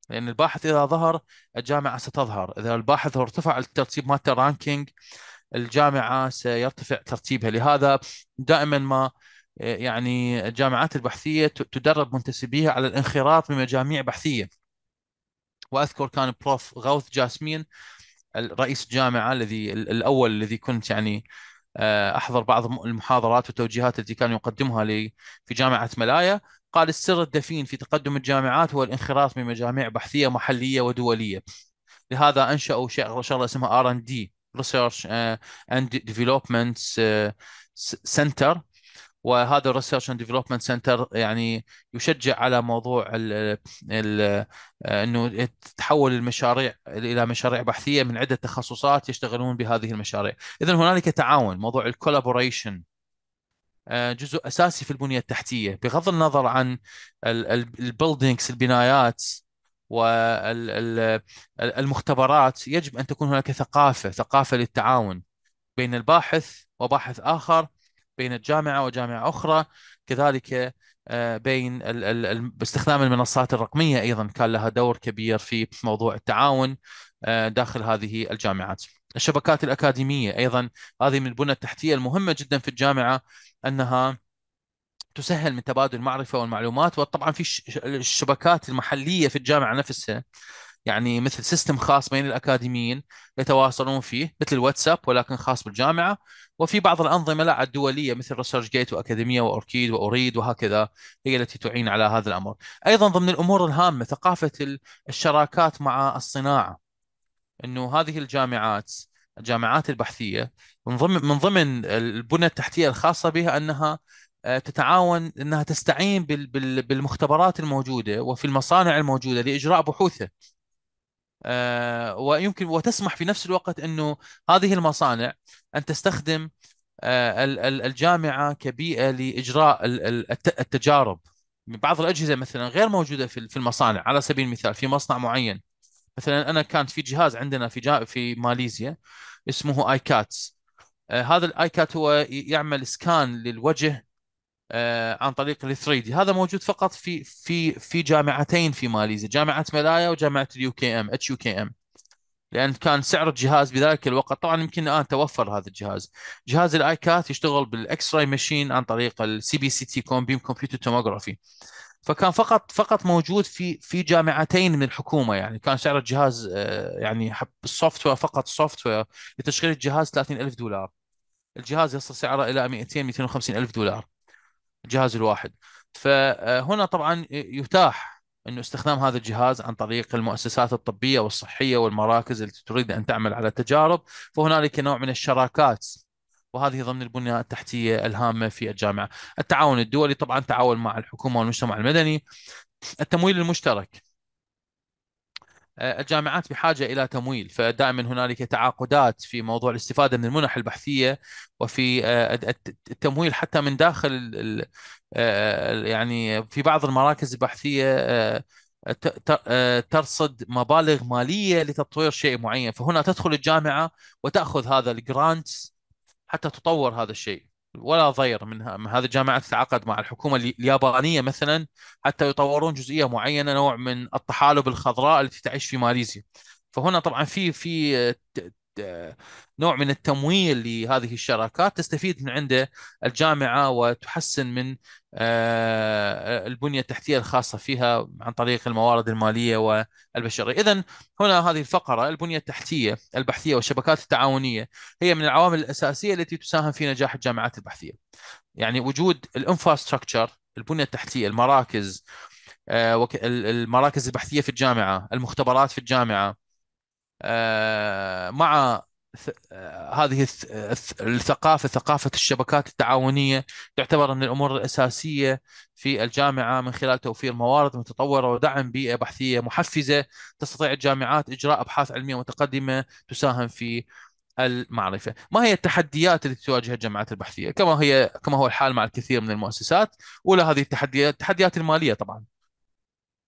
S2: لان الباحث اذا ظهر الجامعه ستظهر اذا الباحث ارتفع الترتيب مالته رانكينج الجامعه سيرتفع ترتيبها لهذا دائما ما يعني الجامعات البحثيه تدرب منتسبيها على الانخراط بمجاميع بحثيه واذكر كان بروف غوث جاسمين رئيس الجامعه الذي الاول الذي كنت يعني آه، احضر بعض المحاضرات والتوجيهات التي كان يقدمها لي في جامعه ملايا قال السر الدفين في تقدم الجامعات هو الانخراط من مجاميع بحثيه محليه ودوليه لهذا انشاوا شغله اسمها ار ان دي ريسيرش اند ديفلوبمنت سنتر وهذا الريسيرش اند ديفلوبمنت سنتر يعني يشجع على موضوع ال ال انه تحول المشاريع الى مشاريع بحثيه من عده تخصصات يشتغلون بهذه المشاريع، اذا هنالك تعاون موضوع الكولابوريشن آه، جزء اساسي في البنيه التحتيه بغض النظر عن البيلدينجز البنايات والمختبرات يجب ان تكون هناك ثقافه ثقافه للتعاون بين الباحث وباحث اخر بين الجامعه وجامعه اخرى كذلك آه، بين باستخدام المنصات الرقميه ايضا كان لها دور كبير في موضوع التعاون آه، داخل هذه الجامعات. الشبكات الاكاديميه ايضا هذه من البنى التحتيه المهمه جدا في الجامعه انها تسهل من تبادل المعرفه والمعلومات وطبعا في الشبكات المحليه في الجامعه نفسها يعني مثل سيستم خاص بين الاكاديميين يتواصلون فيه مثل الواتساب ولكن خاص بالجامعه وفي بعض الانظمه لا الدوليه مثل ريسيرش جيت واكاديميه واوركيد واريد وهكذا هي التي تعين على هذا الامر. ايضا ضمن الامور الهامه ثقافه الشراكات مع الصناعه. انه هذه الجامعات الجامعات البحثيه من ضمن من ضمن البنى التحتيه الخاصه بها انها آه، تتعاون انها تستعين بالمختبرات الموجوده وفي المصانع الموجوده لاجراء بحوثها آه، ويمكن وتسمح في نفس الوقت انه هذه المصانع ان تستخدم آه، الجامعه كبيئه لاجراء التجارب بعض الاجهزه مثلا غير موجوده في المصانع على سبيل المثال في مصنع معين مثلا انا كانت في جهاز عندنا في في ماليزيا اسمه اي كاتس آه، هذا الاي كات هو يعمل سكان للوجه آه، عن طريق ال 3 دي هذا موجود فقط في في في جامعتين في ماليزيا جامعه ملايا وجامعه اليو كي ام اتش يو كي ام لان كان سعر الجهاز بذلك الوقت طبعا يمكن الان توفر هذا الجهاز جهاز الاي كات يشتغل بالاكس راي ماشين عن طريق السي بي سي تي كون بيم كمبيوتر توموغرافي فكان فقط فقط موجود في في جامعتين من الحكومه يعني كان سعر الجهاز آه، يعني السوفت وير فقط السوفت وير لتشغيل الجهاز 30000 دولار الجهاز يصل سعره الى 200 250 الف دولار الجهاز الواحد فهنا طبعا يتاح انه استخدام هذا الجهاز عن طريق المؤسسات الطبيه والصحيه والمراكز التي تريد ان تعمل على تجارب فهنالك نوع من الشراكات وهذه ضمن البنيه التحتيه الهامه في الجامعه. التعاون الدولي طبعا تعاون مع الحكومه والمجتمع المدني. التمويل المشترك آه، الجامعات بحاجه الى تمويل فدائما هنالك تعاقدات في موضوع الاستفاده من المنح البحثيه وفي آه، التمويل حتى من داخل آه، يعني في بعض المراكز البحثيه ترصد مبالغ ماليه لتطوير شيء معين فهنا تدخل الجامعه وتاخذ هذا الجرانت حتى تطور هذا الشيء ولا ضير منها هذه الجامعات تتعاقد مع الحكومه اليابانيه مثلا حتى يطورون جزئيه معينه نوع من الطحالب الخضراء التي تعيش في ماليزيا فهنا طبعا في في آه، نوع من التمويل لهذه الشراكات تستفيد من عنده الجامعه وتحسن من آه، البنيه التحتيه الخاصه فيها عن طريق الموارد الماليه والبشريه. اذا هنا هذه الفقره البنيه التحتيه البحثيه والشبكات التعاونيه هي من العوامل الاساسيه التي تساهم في نجاح الجامعات البحثيه. يعني وجود الانفراستراكشر البنيه التحتيه المراكز آه، المراكز البحثيه في الجامعه، المختبرات في الجامعه، آه، مع آه، هذه الثقافه ثقافه الشبكات التعاونيه تعتبر من الامور الاساسيه في الجامعه من خلال توفير موارد متطوره ودعم بيئه بحثيه محفزه تستطيع الجامعات اجراء ابحاث علميه متقدمه تساهم في المعرفه، ما هي التحديات التي تواجهها الجامعات البحثيه؟ كما هي كما هو الحال مع الكثير من المؤسسات، ولا هذه التحديات التحديات الماليه طبعا.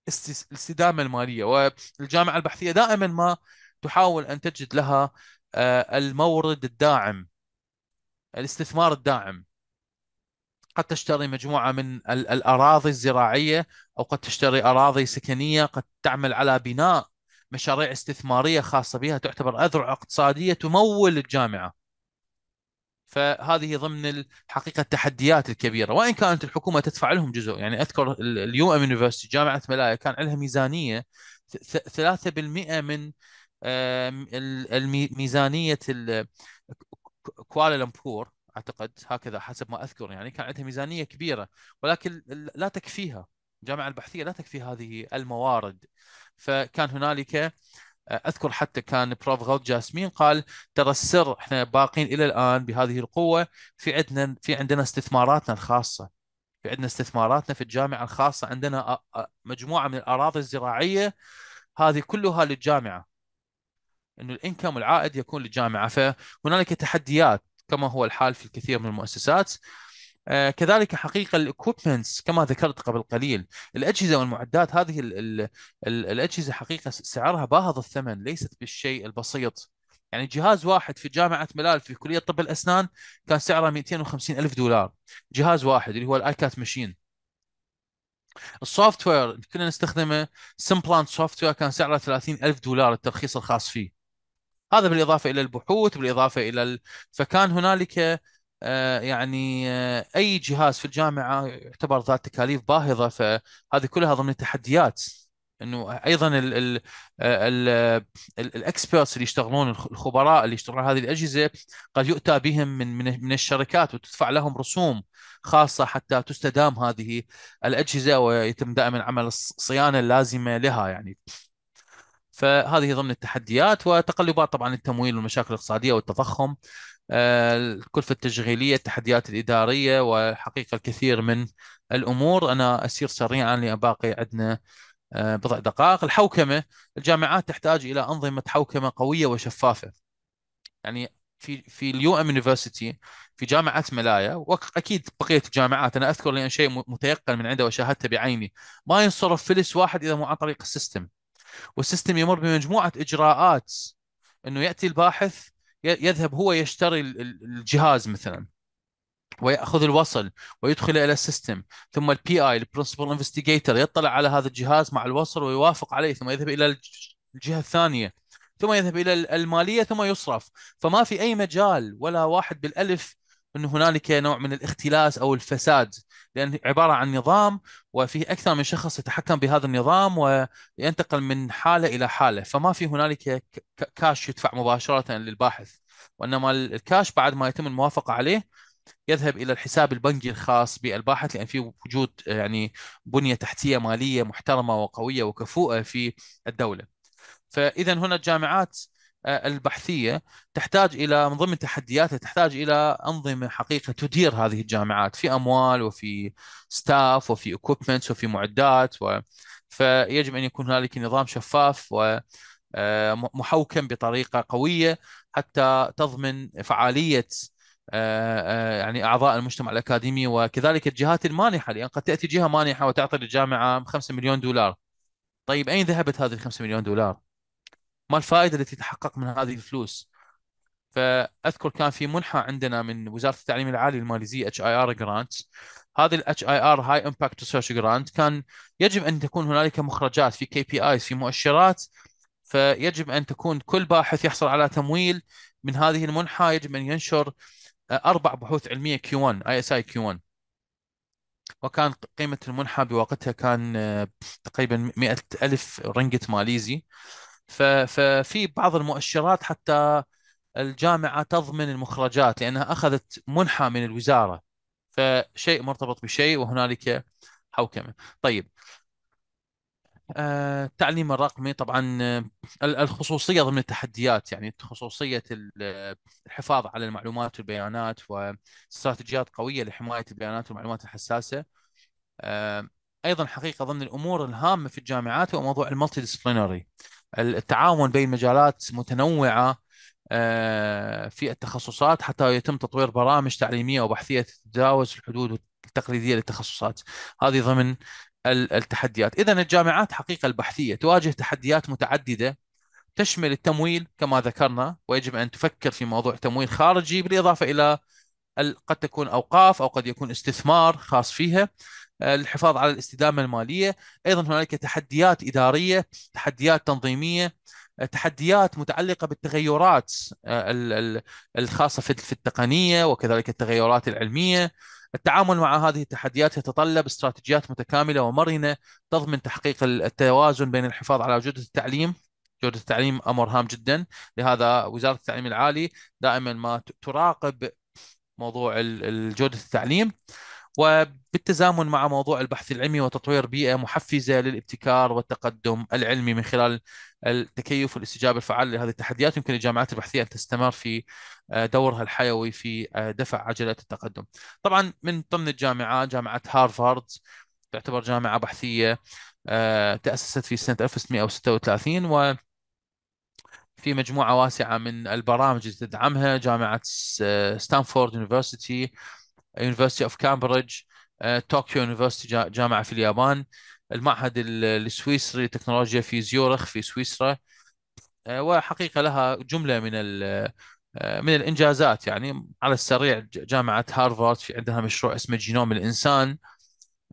S2: الاستدامه الماليه والجامعه البحثيه دائما ما تحاول ان تجد لها آه، المورد الداعم الاستثمار الداعم قد تشتري مجموعه من الاراضي الزراعيه او قد تشتري اراضي سكنيه قد تعمل على بناء مشاريع استثماريه خاصه بها تعتبر اذرع اقتصاديه تمول الجامعه فهذه ضمن حقيقه التحديات الكبيره وان كانت الحكومه تدفع لهم جزء يعني اذكر اليو ام يونيفرستي جامعه ملايا كان لها ميزانيه 3% من الميزانيه كوالالمبور اعتقد هكذا حسب ما اذكر يعني كان عندها ميزانيه كبيره ولكن لا تكفيها الجامعه البحثيه لا تكفي هذه الموارد فكان هنالك آه، اذكر حتى كان بروف غوت جاسمين قال ترى السر احنا باقين الى الان بهذه القوه في عندنا في عندنا استثماراتنا الخاصه في عندنا استثماراتنا في الجامعه الخاصه عندنا مجموعه من الاراضي الزراعيه هذه كلها للجامعه انه الانكم العائد يكون للجامعه فهنالك تحديات كما هو الحال في الكثير من المؤسسات آه، كذلك حقيقة الإكويبمنتس كما ذكرت قبل قليل الأجهزة والمعدات هذه الـ الـ الـ الأجهزة حقيقة سعرها باهظ الثمن ليست بالشيء البسيط يعني جهاز واحد في جامعة ملال في كلية طب الأسنان كان سعره 250 ألف دولار جهاز واحد اللي هو الآيكات ماشين السوفت وير كنا نستخدمه سمبلانت سوفت وير كان سعره 30 ألف دولار الترخيص الخاص فيه هذا بالاضافه الى البحوث بالاضافه الى ال... فكان هنالك آه، يعني آه، اي جهاز في الجامعه يعتبر ذات تكاليف باهظه فهذه كلها ضمن التحديات انه ايضا الاكسبرتس آه، اللي يشتغلون الخبراء اللي يشتغلون على هذه الاجهزه قد يؤتى بهم من من من الشركات وتدفع لهم رسوم خاصه حتى تستدام هذه الاجهزه ويتم دائما عمل الصيانه اللازمه لها يعني فهذه ضمن التحديات وتقلبات طبعا التمويل والمشاكل الاقتصاديه والتضخم آه، الكلفه التشغيليه التحديات الاداريه وحقيقه الكثير من الامور انا اسير سريعا لباقي عندنا آه، بضع دقائق الحوكمه الجامعات تحتاج الى انظمه حوكمه قويه وشفافه يعني في في اليو ام يونيفرسيتي في جامعه ملايا واكيد بقيه الجامعات انا اذكر لان شيء متيقن من عنده وشاهدته بعيني ما ينصرف فلس واحد اذا مو عن طريق السيستم والسيستم يمر بمجموعه اجراءات انه ياتي الباحث يذهب هو يشتري الجهاز مثلا وياخذ الوصل ويدخل الى السيستم ثم البي اي البرنسبل انفستيجيتور يطلع على هذا الجهاز مع الوصل ويوافق عليه ثم يذهب الى الجهه الثانيه ثم يذهب الى الماليه ثم يصرف فما في اي مجال ولا واحد بالالف انه هنالك نوع من الاختلاس او الفساد لان عباره عن نظام وفيه اكثر من شخص يتحكم بهذا النظام وينتقل من حاله الى حاله فما في هنالك كاش يدفع مباشره للباحث وانما الكاش بعد ما يتم الموافقه عليه يذهب الى الحساب البنكي الخاص بالباحث لان في وجود يعني بنيه تحتيه ماليه محترمه وقويه وكفوءه في الدوله. فاذا هنا الجامعات آه، البحثيه تحتاج الى من ضمن تحدياتها تحتاج الى انظمه حقيقه تدير هذه الجامعات في اموال وفي ستاف وفي اكوبمنتس وفي معدات و... فيجب ان يكون هنالك نظام شفاف ومحوكم آه، بطريقه قويه حتى تضمن فعاليه آه، يعني اعضاء المجتمع الاكاديمي وكذلك الجهات المانحه لان قد تاتي جهه مانحه وتعطي للجامعه 5 مليون دولار طيب اين ذهبت هذه 5 مليون دولار؟ ما الفائده التي تتحقق من هذه الفلوس فاذكر كان في منحه عندنا من وزاره التعليم العالي الماليزيه اتش اي ار جرانت هذه الاتش اي ار هاي امباكت ريسيرش جرانت كان يجب ان تكون هنالك مخرجات في كي بي ايز في مؤشرات فيجب ان تكون كل باحث يحصل على تمويل من هذه المنحه يجب ان ينشر آه، اربع بحوث علميه كيو 1 اي اس اي كيو 1 وكان قيمه المنحه بوقتها كان آه، تقريبا 100 الف رنجت ماليزي ففي بعض المؤشرات حتى الجامعه تضمن المخرجات لانها اخذت منحه من الوزاره فشيء مرتبط بشيء وهنالك حوكمه طيب التعليم آه، الرقمي طبعا آه، الخصوصيه ضمن التحديات يعني خصوصيه الحفاظ على المعلومات والبيانات واستراتيجيات قويه لحمايه البيانات والمعلومات الحساسه آه، ايضا حقيقه ضمن الامور الهامه في الجامعات هو موضوع المالتي ديسبلينري التعاون بين مجالات متنوعه آه، في التخصصات حتى يتم تطوير برامج تعليميه وبحثيه تتجاوز الحدود التقليديه للتخصصات هذه ضمن التحديات اذا الجامعات حقيقه البحثيه تواجه تحديات متعدده تشمل التمويل كما ذكرنا ويجب ان تفكر في موضوع تمويل خارجي بالاضافه الى قد تكون اوقاف او قد يكون استثمار خاص فيها الحفاظ على الاستدامه الماليه، ايضا هنالك تحديات اداريه، تحديات تنظيميه، تحديات متعلقه بالتغيرات آه، الخاصه في التقنيه وكذلك التغيرات العلميه، التعامل مع هذه التحديات يتطلب استراتيجيات متكامله ومرنه تضمن تحقيق التوازن بين الحفاظ على جوده التعليم جوده التعليم امر هام جدا لهذا وزاره التعليم العالي دائما ما تراقب موضوع جوده التعليم وبالتزامن مع موضوع البحث العلمي وتطوير بيئة محفزة للابتكار والتقدم العلمي من خلال التكيف والاستجابة الفعالة لهذه التحديات يمكن للجامعات البحثية أن تستمر في آه، دورها الحيوي في آه، دفع عجلة التقدم طبعا من ضمن الجامعات جامعة هارفارد تعتبر جامعة بحثية آه، تأسست في سنة 1636 و في مجموعة واسعة من البرامج اللي تدعمها جامعة ستانفورد يونيفرسيتي يونيفرستي اوف كامبريدج طوكيو يونيفرستي جامعه في اليابان المعهد السويسري للتكنولوجيا في زيورخ في سويسرا uh, وحقيقه لها جمله من uh, من الانجازات يعني على السريع جامعه هارفارد في عندها مشروع اسمه جينوم الانسان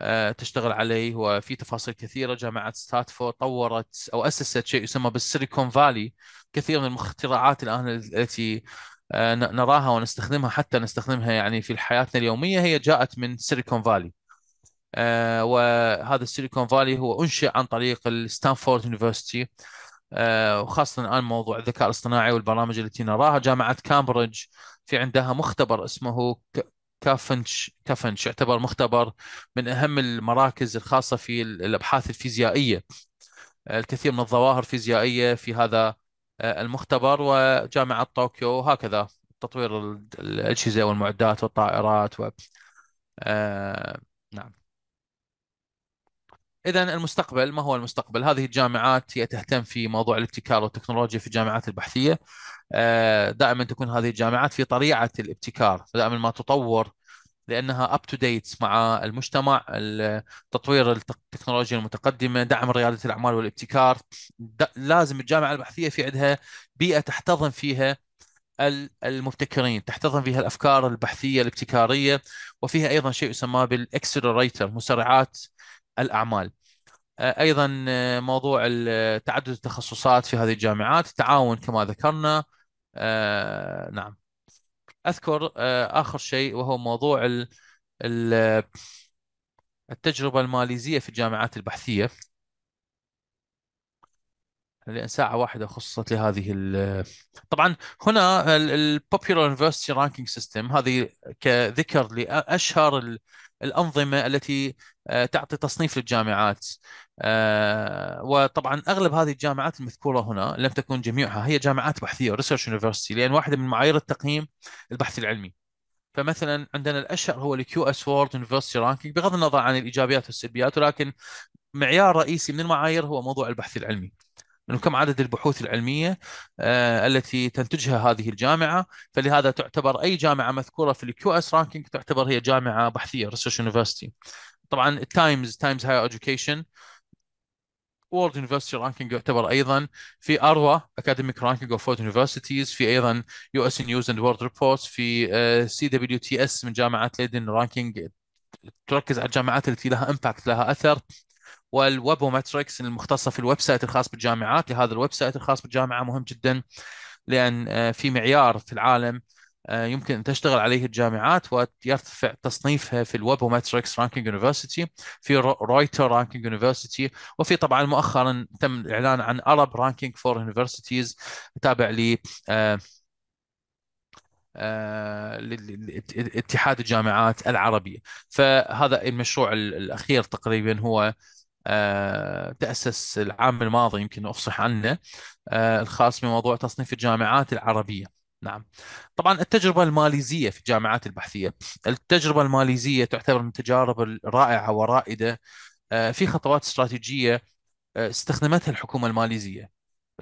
S2: uh, تشتغل عليه وفي تفاصيل كثيره جامعه ستاتفورد طورت او اسست شيء يسمى بالسيليكون فالي كثير من المخترعات الان التي آه، نراها ونستخدمها حتى نستخدمها يعني في حياتنا اليوميه هي جاءت من سيليكون فالي آه، وهذا السيليكون فالي هو انشئ عن طريق الستانفورد آه، يونيفرستي وخاصه الان موضوع الذكاء الاصطناعي والبرامج التي نراها جامعه كامبريدج في عندها مختبر اسمه كافنش كافنش يعتبر مختبر من اهم المراكز الخاصه في الابحاث الفيزيائيه الكثير من الظواهر الفيزيائيه في هذا آه، المختبر وجامعة طوكيو وهكذا تطوير الأجهزة والمعدات والطائرات و آه... نعم إذا المستقبل ما هو المستقبل؟ هذه الجامعات هي تهتم في موضوع الابتكار والتكنولوجيا في الجامعات البحثية آه... دائما تكون هذه الجامعات في طليعة الابتكار دائما ما تطور لانها اب تو ديت مع المجتمع تطوير التكنولوجيا المتقدمه دعم رياده الاعمال والابتكار لازم الجامعه البحثيه في عندها بيئه تحتضن فيها المبتكرين تحتضن فيها الافكار البحثيه الابتكاريه وفيها ايضا شيء يسمى بالاكسلريتر مسرعات الاعمال ايضا آه، موضوع تعدد التخصصات في هذه الجامعات التعاون كما ذكرنا آه، نعم اذكر آه، اخر شيء وهو موضوع ال التجربه الماليزيه في الجامعات البحثيه لان ساعه واحده خصصت لهذه طبعا هنا البوبيولار يونيفرستي رانكينج سيستم هذه كذكر لاشهر الانظمه التي آه، تعطي تصنيف للجامعات آه، وطبعا اغلب هذه الجامعات المذكوره هنا لم تكن جميعها هي جامعات بحثيه ريسيرش يونيفرستي لان واحده من معايير التقييم البحث العلمي فمثلا عندنا الاشهر هو الكيو اس وورد يونيفرستي رانكينج بغض النظر عن الايجابيات والسلبيات ولكن معيار رئيسي من المعايير هو موضوع البحث العلمي انه كم عدد البحوث العلميه آه، التي تنتجها هذه الجامعه فلهذا تعتبر اي جامعه مذكوره في الكيو اس رانكينج تعتبر هي جامعه بحثيه ريسيرش يونيفرستي طبعا التايمز تايمز هاير اديوكيشن وورد يونيفرستي رانكينج يعتبر ايضا في اروى اكاديميك رانكينج اوف يونيفرستيز في ايضا يو اس نيوز اند وورد ريبورتس في سي دبليو تي اس من جامعه ليدن رانكينج تركز على الجامعات التي لها امباكت لها اثر والويب ماتريكس المختصه في الويب سايت الخاص بالجامعات لهذا الويب سايت الخاص بالجامعه مهم جدا لان آه، في معيار في العالم آه، يمكن ان تشتغل عليه الجامعات ويرتفع تصنيفها في الويب وماتريكس رانكينج يونيفرسيتي في رويتر رانكينج يونيفرسيتي وفي طبعا مؤخرا تم الاعلان عن ارب رانكينج فور يونيفرسيتيز تابع ل آه، آه، لاتحاد الجامعات العربيه فهذا المشروع الاخير تقريبا هو تاسس العام الماضي يمكن افصح عنه الخاص بموضوع تصنيف الجامعات العربيه نعم طبعا التجربة الماليزية في الجامعات البحثية التجربة الماليزية تعتبر من التجارب الرائعة ورائدة آه، في خطوات استراتيجية آه، استخدمتها الحكومة الماليزية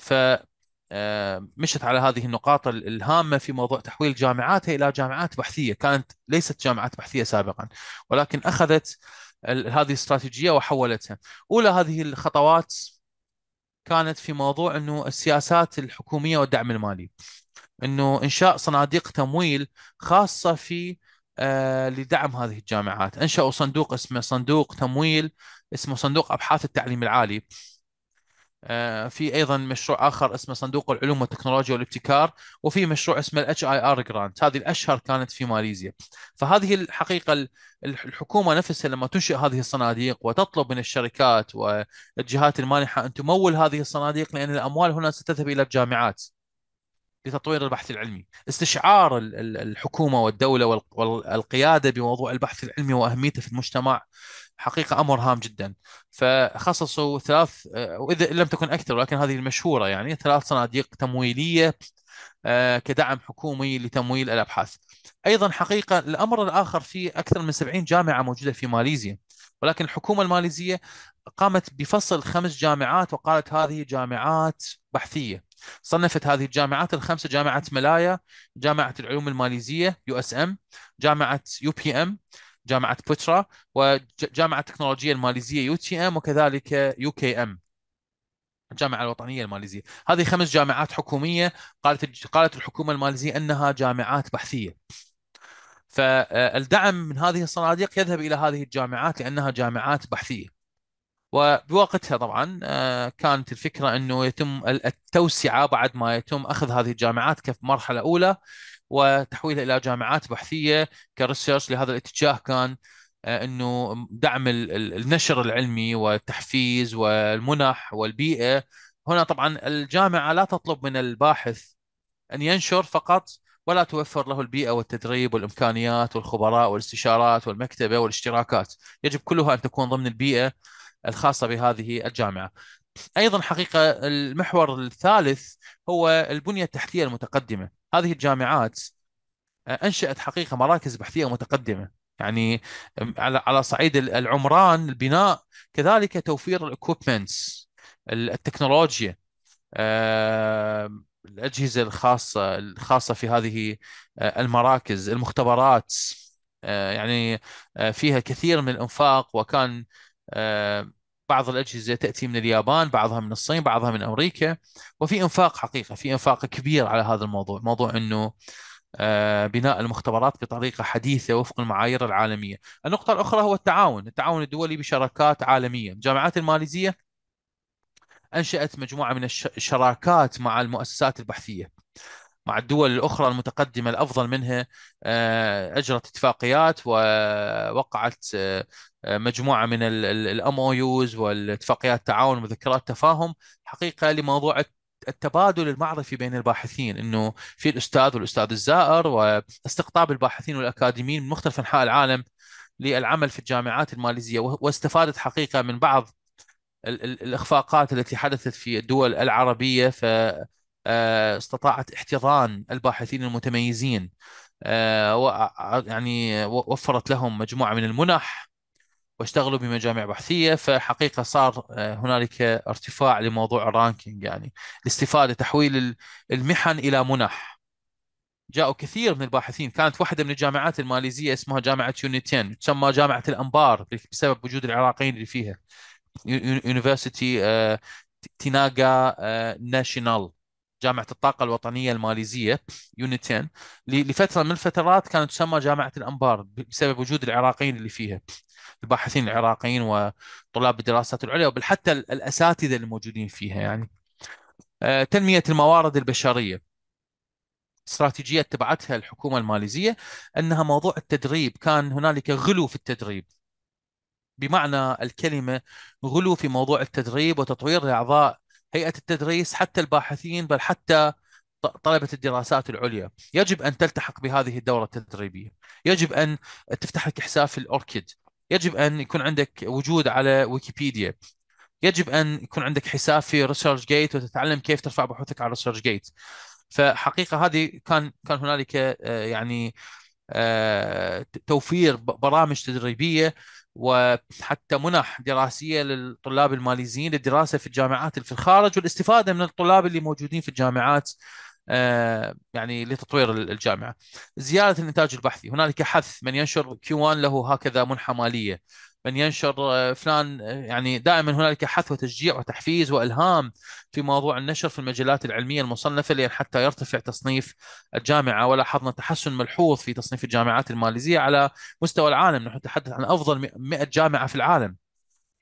S2: فمشت آه، على هذه النقاط الهامة في موضوع تحويل جامعاتها إلى جامعات بحثية كانت ليست جامعات بحثية سابقا ولكن أخذت هذه الاستراتيجية وحولتها أولى هذه الخطوات كانت في موضوع أنه السياسات الحكومية والدعم المالي انه انشاء صناديق تمويل خاصه في آه لدعم هذه الجامعات انشاوا صندوق اسمه صندوق تمويل اسمه صندوق ابحاث التعليم العالي آه في ايضا مشروع اخر اسمه صندوق العلوم والتكنولوجيا والابتكار وفي مشروع اسمه الاتش اي ار جرانت هذه الاشهر كانت في ماليزيا فهذه الحقيقه الحكومه نفسها لما تنشئ هذه الصناديق وتطلب من الشركات والجهات المانحه ان تمول هذه الصناديق لان الاموال هنا ستذهب الى الجامعات لتطوير البحث العلمي استشعار الحكومة والدولة والقيادة بموضوع البحث العلمي وأهميته في المجتمع حقيقة أمر هام جدا فخصصوا ثلاث آه، وإذا لم تكن أكثر ولكن هذه المشهورة يعني ثلاث صناديق تمويلية آه، كدعم حكومي لتمويل الأبحاث أيضا حقيقة الأمر الآخر في أكثر من 70 جامعة موجودة في ماليزيا ولكن الحكومة الماليزية قامت بفصل خمس جامعات وقالت هذه جامعات بحثية صنفت هذه الجامعات الخمسه جامعه ملايا جامعه العلوم الماليزيه يو اس ام جامعه يو بي ام جامعه بوترا وجامعه التكنولوجيا الماليزيه يو تي ام وكذلك يو كي ام الجامعه الوطنيه الماليزيه هذه خمس جامعات حكوميه قالت قالت الحكومه الماليزيه انها جامعات بحثيه فالدعم من هذه الصناديق يذهب الى هذه الجامعات لانها جامعات بحثيه وبوقتها طبعا آه، كانت الفكره انه يتم التوسعه بعد ما يتم اخذ هذه الجامعات كمرحله اولى وتحويلها الى جامعات بحثيه كريسيرش لهذا الاتجاه كان آه، انه دعم النشر العلمي والتحفيز والمنح والبيئه هنا طبعا الجامعه لا تطلب من الباحث ان ينشر فقط ولا توفر له البيئه والتدريب والامكانيات والخبراء والاستشارات والمكتبه والاشتراكات يجب كلها ان تكون ضمن البيئه الخاصه بهذه الجامعه. ايضا حقيقه المحور الثالث هو البنيه التحتيه المتقدمه، هذه الجامعات آه، انشات حقيقه مراكز بحثيه متقدمه يعني على على صعيد العمران البناء كذلك توفير الاكوبمنتس التكنولوجيا الاجهزه الخاصه الخاصه في هذه آه، المراكز المختبرات آه، يعني فيها كثير من الانفاق وكان آه، بعض الأجهزة تأتي من اليابان بعضها من الصين بعضها من أمريكا وفي إنفاق حقيقة في إنفاق كبير على هذا الموضوع موضوع أنه آه، بناء المختبرات بطريقة حديثة وفق المعايير العالمية النقطة الأخرى هو التعاون التعاون الدولي بشراكات عالمية الجامعات الماليزية أنشأت مجموعة من الشراكات مع المؤسسات البحثية مع الدول الأخرى المتقدمة الأفضل منها آه، أجرت اتفاقيات ووقعت آه، مجموعه من الام او يوز والاتفاقيات التعاون ومذكرات تفاهم حقيقه لموضوع التبادل المعرفي بين الباحثين انه في الاستاذ والاستاذ الزائر واستقطاب الباحثين والاكاديميين من مختلف انحاء العالم للعمل في الجامعات الماليزيه واستفادت حقيقه من بعض الاخفاقات التي حدثت في الدول العربيه ف آه، استطاعت احتضان الباحثين المتميزين آه، يعني وفرت لهم مجموعه من المنح واشتغلوا بمجامع بحثيه فحقيقه صار آه، هنالك ارتفاع لموضوع الرانكينج يعني الاستفاده تحويل المحن الى منح جاءوا كثير من الباحثين كانت واحده من الجامعات الماليزيه اسمها جامعه يونيتين تسمى جامعه الانبار بسبب وجود العراقيين اللي فيها يونيفرسيتي آه، تيناغا آه، ناشونال جامعة الطاقة الوطنية الماليزية يونيتين لفترة من الفترات كانت تسمى جامعة الأنبار بسبب وجود العراقيين اللي فيها الباحثين العراقيين وطلاب الدراسات العليا بل حتى الأساتذة الموجودين فيها يعني آه، تنمية الموارد البشرية استراتيجية اتبعتها الحكومة الماليزية أنها موضوع التدريب كان هنالك غلو في التدريب بمعنى الكلمة غلو في موضوع التدريب وتطوير لأعضاء هيئه التدريس حتى الباحثين بل حتى طلبة الدراسات العليا يجب أن تلتحق بهذه الدورة التدريبية يجب أن تفتح لك حساب في الأوركيد يجب أن يكون عندك وجود على ويكيبيديا يجب أن يكون عندك حساب في ريسيرش جيت وتتعلم كيف ترفع بحوثك على ريسيرش جيت فحقيقة هذه كان كان هنالك آه، يعني آه، توفير برامج تدريبية وحتى منح دراسيه للطلاب الماليزيين للدراسه في الجامعات في الخارج والاستفاده من الطلاب اللي موجودين في الجامعات آه، يعني لتطوير الجامعه. زياده الانتاج البحثي، هنالك حث من ينشر كيوان له هكذا منحه ماليه، من ينشر آه، فلان آه، يعني دائما هنالك حث وتشجيع وتحفيز والهام في موضوع النشر في المجلات العلميه المصنفه لان حتى يرتفع تصنيف الجامعه ولاحظنا تحسن ملحوظ في تصنيف الجامعات الماليزيه على مستوى العالم نحن نتحدث عن افضل 100 جامعه في العالم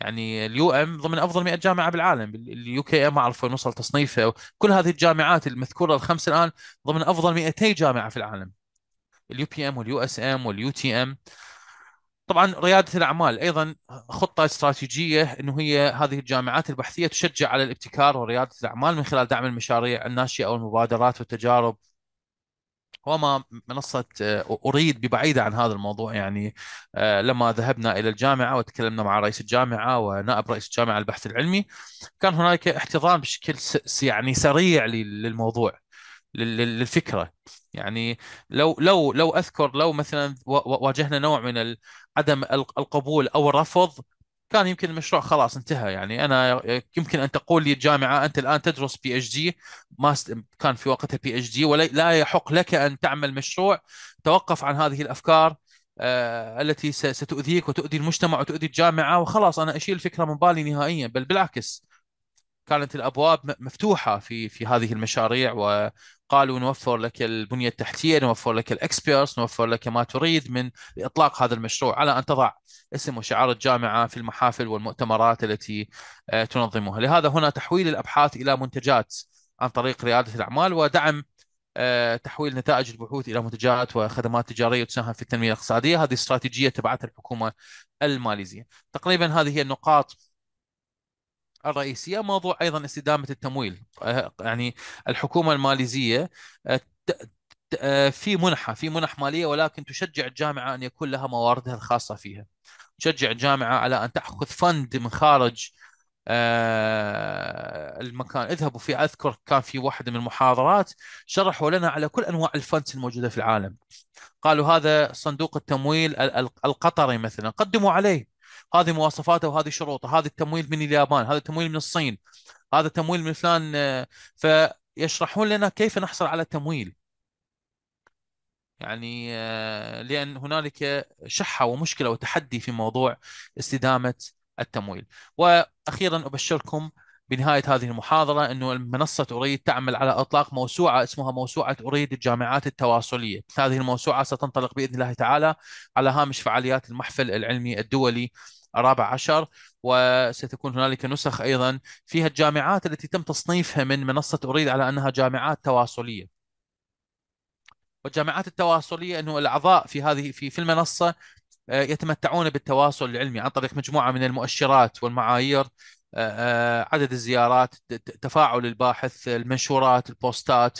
S2: يعني اليو ام ضمن افضل 100 جامعه بالعالم اليو كي ام ما اعرف وين وصل تصنيفه كل هذه الجامعات المذكوره الخمس الان ضمن افضل 200 جامعه في العالم اليو بي ام واليو اس ام واليو تي ام طبعا رياده الاعمال ايضا خطه استراتيجيه انه هي هذه الجامعات البحثيه تشجع على الابتكار ورياده الاعمال من خلال دعم المشاريع الناشئه والمبادرات والتجارب وما منصة آه، أريد ببعيدة عن هذا الموضوع يعني آه، لما ذهبنا إلى الجامعة وتكلمنا مع رئيس الجامعة ونائب رئيس الجامعة البحث العلمي كان هناك احتضان بشكل يعني سريع للموضوع للفكره يعني لو لو لو اذكر لو مثلا واجهنا نوع من عدم القبول او الرفض كان يمكن المشروع خلاص انتهى يعني انا يمكن ان تقول لي الجامعه انت الان تدرس بي اتش دي كان في وقتها بي اتش دي ولا يحق لك ان تعمل مشروع توقف عن هذه الافكار آه، التي ستؤذيك وتؤذي المجتمع وتؤذي الجامعه وخلاص انا اشيل الفكره من بالي نهائيا بل بالعكس كانت الابواب مفتوحه في في هذه المشاريع وقالوا نوفر لك البنيه التحتيه، نوفر لك الاكسبيرس نوفر لك ما تريد من اطلاق هذا المشروع على ان تضع اسم وشعار الجامعه في المحافل والمؤتمرات التي آه، تنظمها، لهذا هنا تحويل الابحاث الى منتجات عن طريق رياده الاعمال ودعم آه، تحويل نتائج البحوث الى منتجات وخدمات تجاريه تساهم في التنميه الاقتصاديه، هذه استراتيجيه تبعتها الحكومه الماليزيه. تقريبا هذه هي النقاط الرئيسيه موضوع ايضا استدامه التمويل آه، يعني الحكومه الماليزيه آه، آه، في منحه في منح ماليه ولكن تشجع الجامعه ان يكون لها مواردها الخاصه فيها تشجع الجامعه على ان تاخذ فند من خارج المكان اذهبوا في اذكر كان في واحده من المحاضرات شرحوا لنا على كل انواع الفند الموجوده في العالم قالوا هذا صندوق التمويل القطري مثلا قدموا عليه هذه مواصفاته وهذه شروطه هذا التمويل من اليابان هذا التمويل من الصين هذا تمويل من فلان آه، فيشرحون لنا كيف نحصل على التمويل يعني آه، لان هنالك شحه ومشكله وتحدي في موضوع استدامه التمويل واخيرا ابشركم بنهايه هذه المحاضره انه منصه اريد تعمل على اطلاق موسوعه اسمها موسوعه اريد الجامعات التواصليه، هذه الموسوعه ستنطلق باذن الله تعالى على هامش فعاليات المحفل العلمي الدولي الرابع عشر وستكون هنالك نسخ ايضا فيها الجامعات التي تم تصنيفها من منصه اريد على انها جامعات تواصليه. والجامعات التواصليه انه الاعضاء في هذه في في المنصه آه، يتمتعون بالتواصل العلمي عن طريق مجموعه من المؤشرات والمعايير آه، آه، عدد الزيارات تفاعل الباحث المنشورات البوستات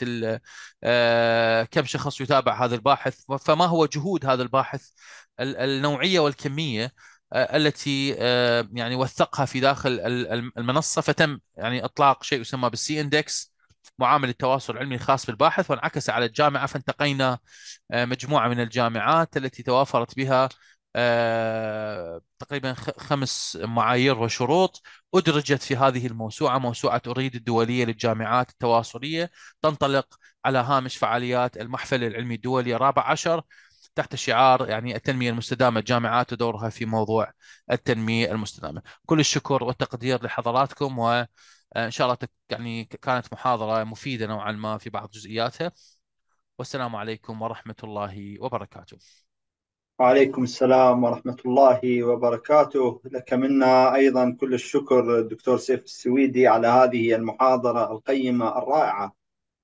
S2: كم شخص يتابع هذا الباحث فما هو جهود هذا الباحث النوعيه والكميه آه، التي آه، يعني وثقها في داخل المنصه فتم يعني اطلاق شيء يسمى بالسي اندكس e معامل التواصل العلمي الخاص بالباحث وانعكس على الجامعه فانتقينا آه، مجموعه من الجامعات التي توافرت بها تقريبا خمس معايير وشروط أدرجت في هذه الموسوعة موسوعة أريد الدولية للجامعات التواصلية تنطلق على هامش فعاليات المحفل العلمي الدولي الرابع عشر تحت شعار يعني التنميه المستدامه الجامعات ودورها في موضوع التنميه المستدامه كل الشكر والتقدير لحضراتكم وان آه، شاء الله يعني كانت محاضره مفيده نوعا ما في بعض جزئياتها والسلام عليكم ورحمه الله وبركاته
S1: وعليكم السلام ورحمة الله وبركاته لك منا أيضا كل الشكر دكتور سيف السويدي على هذه المحاضرة القيمة الرائعة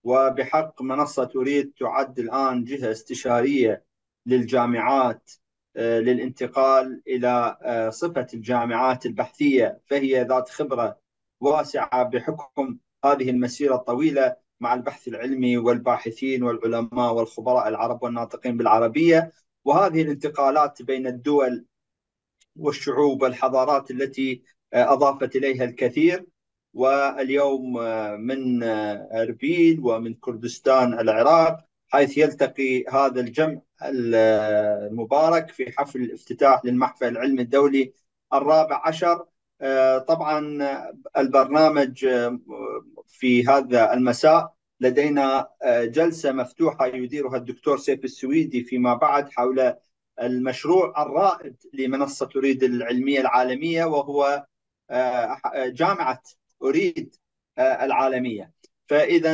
S1: وبحق منصة تريد تعد الآن جهة استشارية للجامعات آه، للانتقال الى آه، صفه الجامعات البحثيه فهي ذات خبره واسعه بحكم هذه المسيره الطويله مع البحث العلمي والباحثين والعلماء والخبراء العرب والناطقين بالعربيه وهذه الانتقالات بين الدول والشعوب والحضارات التي آه، اضافت اليها الكثير واليوم من اربيل ومن كردستان العراق حيث يلتقي هذا الجمع المبارك في حفل الافتتاح للمحفل العلمي الدولي الرابع عشر آه، طبعا البرنامج آه، في هذا المساء لدينا آه، جلسة مفتوحة يديرها الدكتور سيف السويدي فيما بعد حول المشروع الرائد لمنصة أريد العلمية العالمية وهو جامعة أريد العالمية فإذا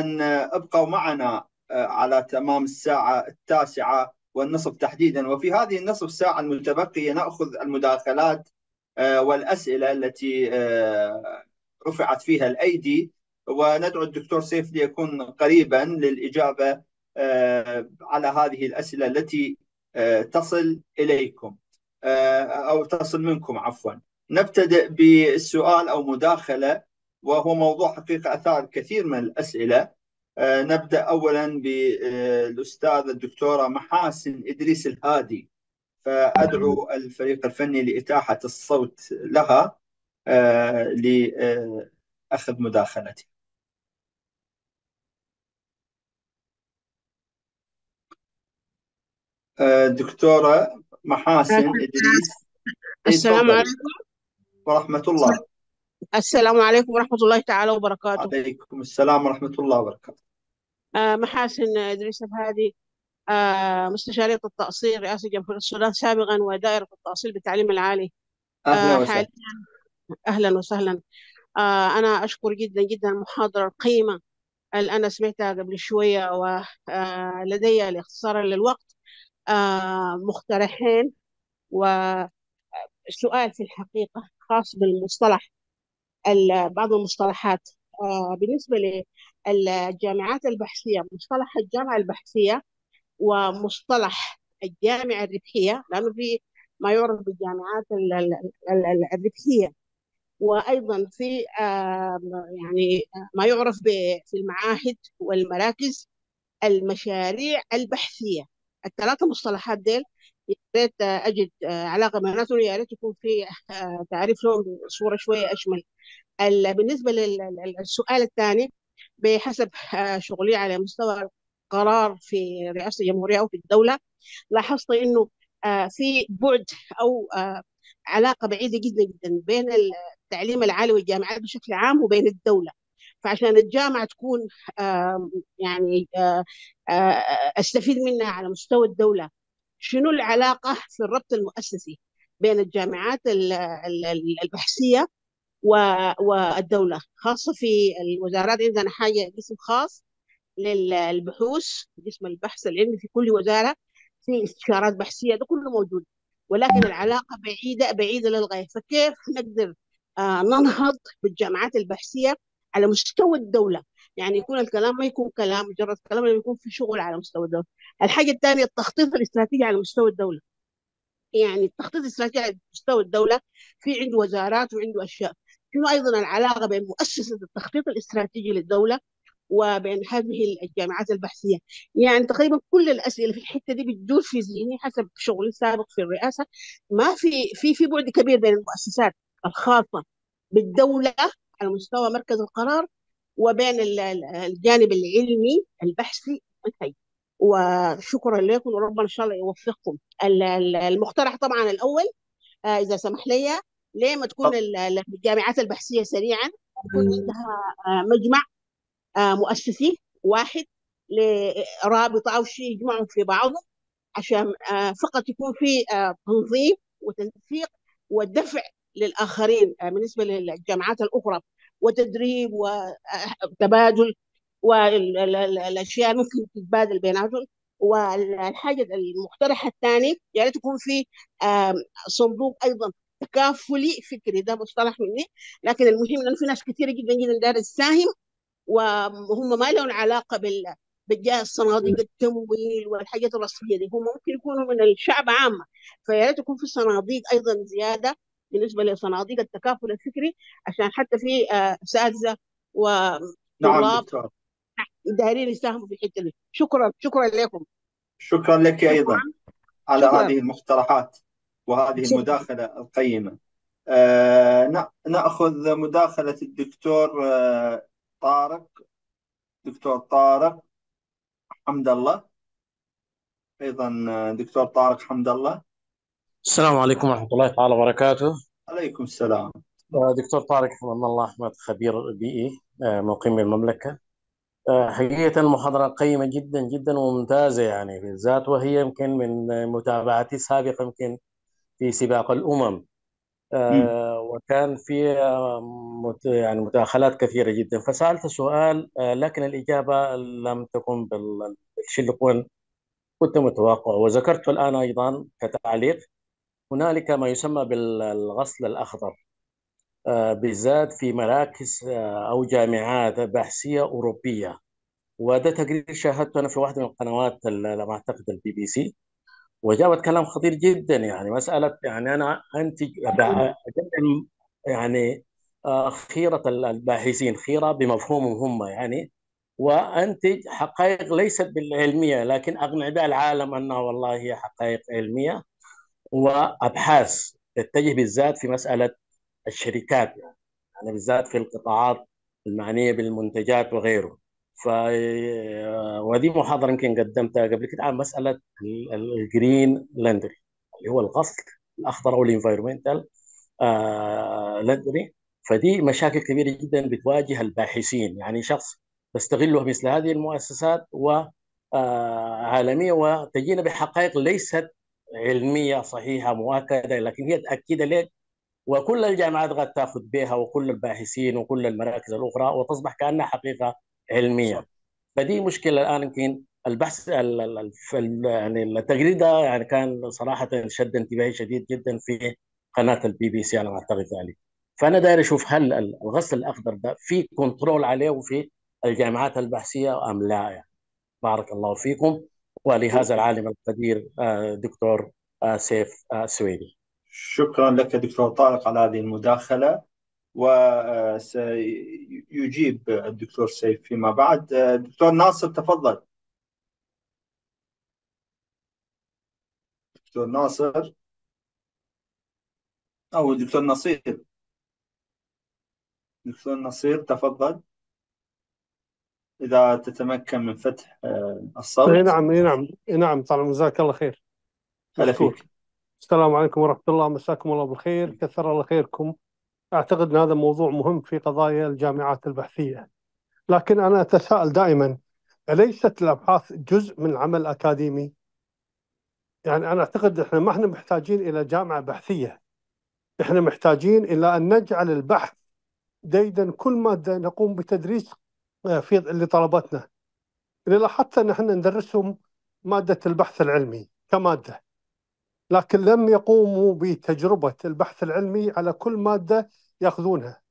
S1: ابقوا معنا على تمام الساعة التاسعة والنصف تحديدا وفي هذه النصف ساعة المتبقية نأخذ المداخلات آه، والأسئلة التي آه، رفعت فيها الأيدي وندعو الدكتور سيف ليكون قريبا للإجابة آه، على هذه الأسئلة التي تصل إليكم أو تصل منكم عفوا نبتدئ بالسؤال أو مداخلة وهو موضوع حقيقة أثار كثير من الأسئلة آه، نبدا اولا بالاستاذه الدكتوره محاسن ادريس الهادي فادعو الفريق الفني لاتاحه الصوت لها آه، لاخذ مداخلتي آه، دكتوره محاسن ادريس السلام إيه، عليكم ورحمه الله
S3: السلام عليكم ورحمة الله تعالى وبركاته
S1: عليكم السلام ورحمة الله وبركاته
S3: آه محاسن إدريس الهادي آه مستشارية التأصيل رئاسة جمهورية السودان سابقا ودائرة التأصيل بالتعليم العالي أهلا آه، وسهلا أهلا وسهلا آه، أنا أشكر جدا جدا المحاضرة القيمة اللي أنا سمعتها قبل شوية ولدي آه، الاختصار للوقت مقترحين وسؤال في الحقيقة خاص بالمصطلح بعض المصطلحات آه، بالنسبة للجامعات البحثية مصطلح الجامعة البحثية ومصطلح الجامعة الربحية لأنه في ما يعرف بالجامعات الربحية وأيضا في يعني ما يعرف في المعاهد والمراكز المشاريع البحثية الثلاثة مصطلحات ديل يا ريت اجد آه، علاقه مع الناس يا ريت يكون في آه، تعريف لهم بصوره شويه اشمل بالنسبه للسؤال الثاني بحسب آه، شغلي على مستوى القرار في رئاسه الجمهوريه او في الدوله لاحظت انه في بعد او علاقه بعيده جدا جدا بين التعليم العالي والجامعات بشكل عام وبين الدوله فعشان الجامعه تكون يعني استفيد منها على مستوى الدوله شنو العلاقة في الربط المؤسسي بين الجامعات البحثية والدولة خاصة في الوزارات عندنا حاجة قسم خاص للبحوث قسم البحث العلمي في كل وزارة في استشارات بحثية ده كله موجود ولكن العلاقة بعيدة بعيدة للغاية فكيف نقدر آه، ننهض بالجامعات البحثية على مستوى الدولة يعني يكون الكلام ما يكون كلام مجرد كلام يكون في شغل على مستوى الدولة الحاجة الثانية التخطيط الاستراتيجي على مستوى الدولة يعني التخطيط الاستراتيجي على مستوى الدولة في عنده وزارات وعنده أشياء شنو أيضا العلاقة بين مؤسسة التخطيط الاستراتيجي للدولة وبين هذه الجامعات البحثيه يعني تقريبا كل الاسئله في الحته دي بتدور في ذهني حسب شغلي سابق في الرئاسه ما في في في بعد كبير بين المؤسسات الخاصه بالدوله على مستوى مركز القرار وبين الجانب العلمي البحثي والتهيئ وشكرا لكم وربنا ان شاء الله يوفقكم المقترح طبعا الاول آه، اذا سمح لي ليه ما تكون الجامعات البحثيه سريعا يكون عندها آه، مجمع آه، مؤسسي واحد لرابطه او شيء يجمعهم في بعضه عشان فقط يكون في تنظيم وتنسيق والدفع للاخرين بالنسبه للجامعات الاخرى وتدريب وتبادل والاشياء ممكن تتبادل بيناتهم والحاجه المقترحه الثاني يعني تكون في صندوق ايضا تكافلي فكري ده مصطلح مني لكن المهم انه في ناس كثيره جدا جدا دار تساهم وهم ما لهم علاقه بال بالجهه الصناديق التمويل والحاجات الرسميه دي هم ممكن يكونوا من الشعب عامه فيا ريت يكون في صناديق ايضا زياده بالنسبه لصناديق التكافل الفكري عشان حتى في آه، اساتذه نعم دايرين يساهموا في الحته دي شكرا شكرا لكم
S1: شكرا لك ايضا على شكرا. هذه المقترحات وهذه شكرا. المداخله القيمه آه ناخذ مداخله الدكتور آه، طارق دكتور طارق حمد الله ايضا آه، دكتور طارق حمد الله
S4: السلام عليكم ورحمة الله تعالى وبركاته عليكم السلام آه، دكتور طارق حمد الله أحمد خبير بيئي آه، مقيم بالمملكة آه، حقيقة محاضرة قيمة جدا جدا وممتازة يعني بالذات وهي يمكن من متابعتي السابقة يمكن في سباق الأمم وكان في يعني مداخلات كثيرة جدا فسألت سؤال لكن الإجابة لم تكن بالشيء اللي كنت متوقعه وذكرته الآن أيضا كتعليق هنالك ما يسمى بالغسل الأخضر آه، بالذات في مراكز آه، أو جامعات بحثية أوروبية وده تقرير شاهدته أنا في واحدة من القنوات على ما أعتقد البي بي سي وجابت كلام خطير جدا يعني مسألة يعني أنا أنتج يعني آه، خيرة الباحثين خيرة بمفهومهم هم يعني وأنتج حقائق ليست بالعلمية لكن أقنع بها العالم أنها والله هي حقائق علمية وابحاث تتجه بالذات في مساله الشركات يعني, بالذات في القطاعات المعنيه بالمنتجات وغيره ف آه، ودي محاضره يمكن قدمتها قبل كده عن مساله الجرين لاندري اللي هو القصد الاخضر او الانفايرمنتال آه، لندري فدي مشاكل كبيره جدا بتواجه الباحثين يعني شخص تستغله مثل هذه المؤسسات و آه، عالميه وتجينا بحقائق ليست علميه صحيحه مؤكده لكن هي تاكيده لك وكل الجامعات قد تاخذ بها وكل الباحثين وكل المراكز الاخرى وتصبح كانها حقيقه علميه فدي مشكله الان يمكن البحث يعني التغريده يعني كان صراحه شد انتباهي شديد جدا في قناه البي بي سي على ما اعتقد ذلك فانا داير اشوف هل الغسل الاخضر ده في كنترول عليه وفي الجامعات البحثيه ام لا يعني. بارك الله فيكم ولهذا العالم القدير آه، دكتور آه، سيف آه، سويدي شكرا لك
S1: دكتور طارق على هذه المداخله وسيجيب الدكتور سيف فيما بعد دكتور ناصر تفضل دكتور ناصر او دكتور نصير دكتور نصير تفضل
S5: اذا تتمكن من فتح آه، الصوت اي نعم اي نعم اي نعم طال جزاك الله خير هلا فيك السلام عليكم ورحمه الله مساكم الله بالخير كثر الله خيركم اعتقد ان هذا موضوع مهم في قضايا الجامعات البحثيه لكن انا اتساءل دائما اليست الابحاث جزء من عمل اكاديمي؟ يعني انا اعتقد احنا ما احنا محتاجين الى جامعه بحثيه احنا محتاجين الى ان نجعل البحث ديدا كل ماده نقوم بتدريس آه، في لطلباتنا لاحظت ان احنا ندرسهم ماده البحث العلمي كماده لكن لم يقوموا بتجربه البحث العلمي على كل ماده ياخذونها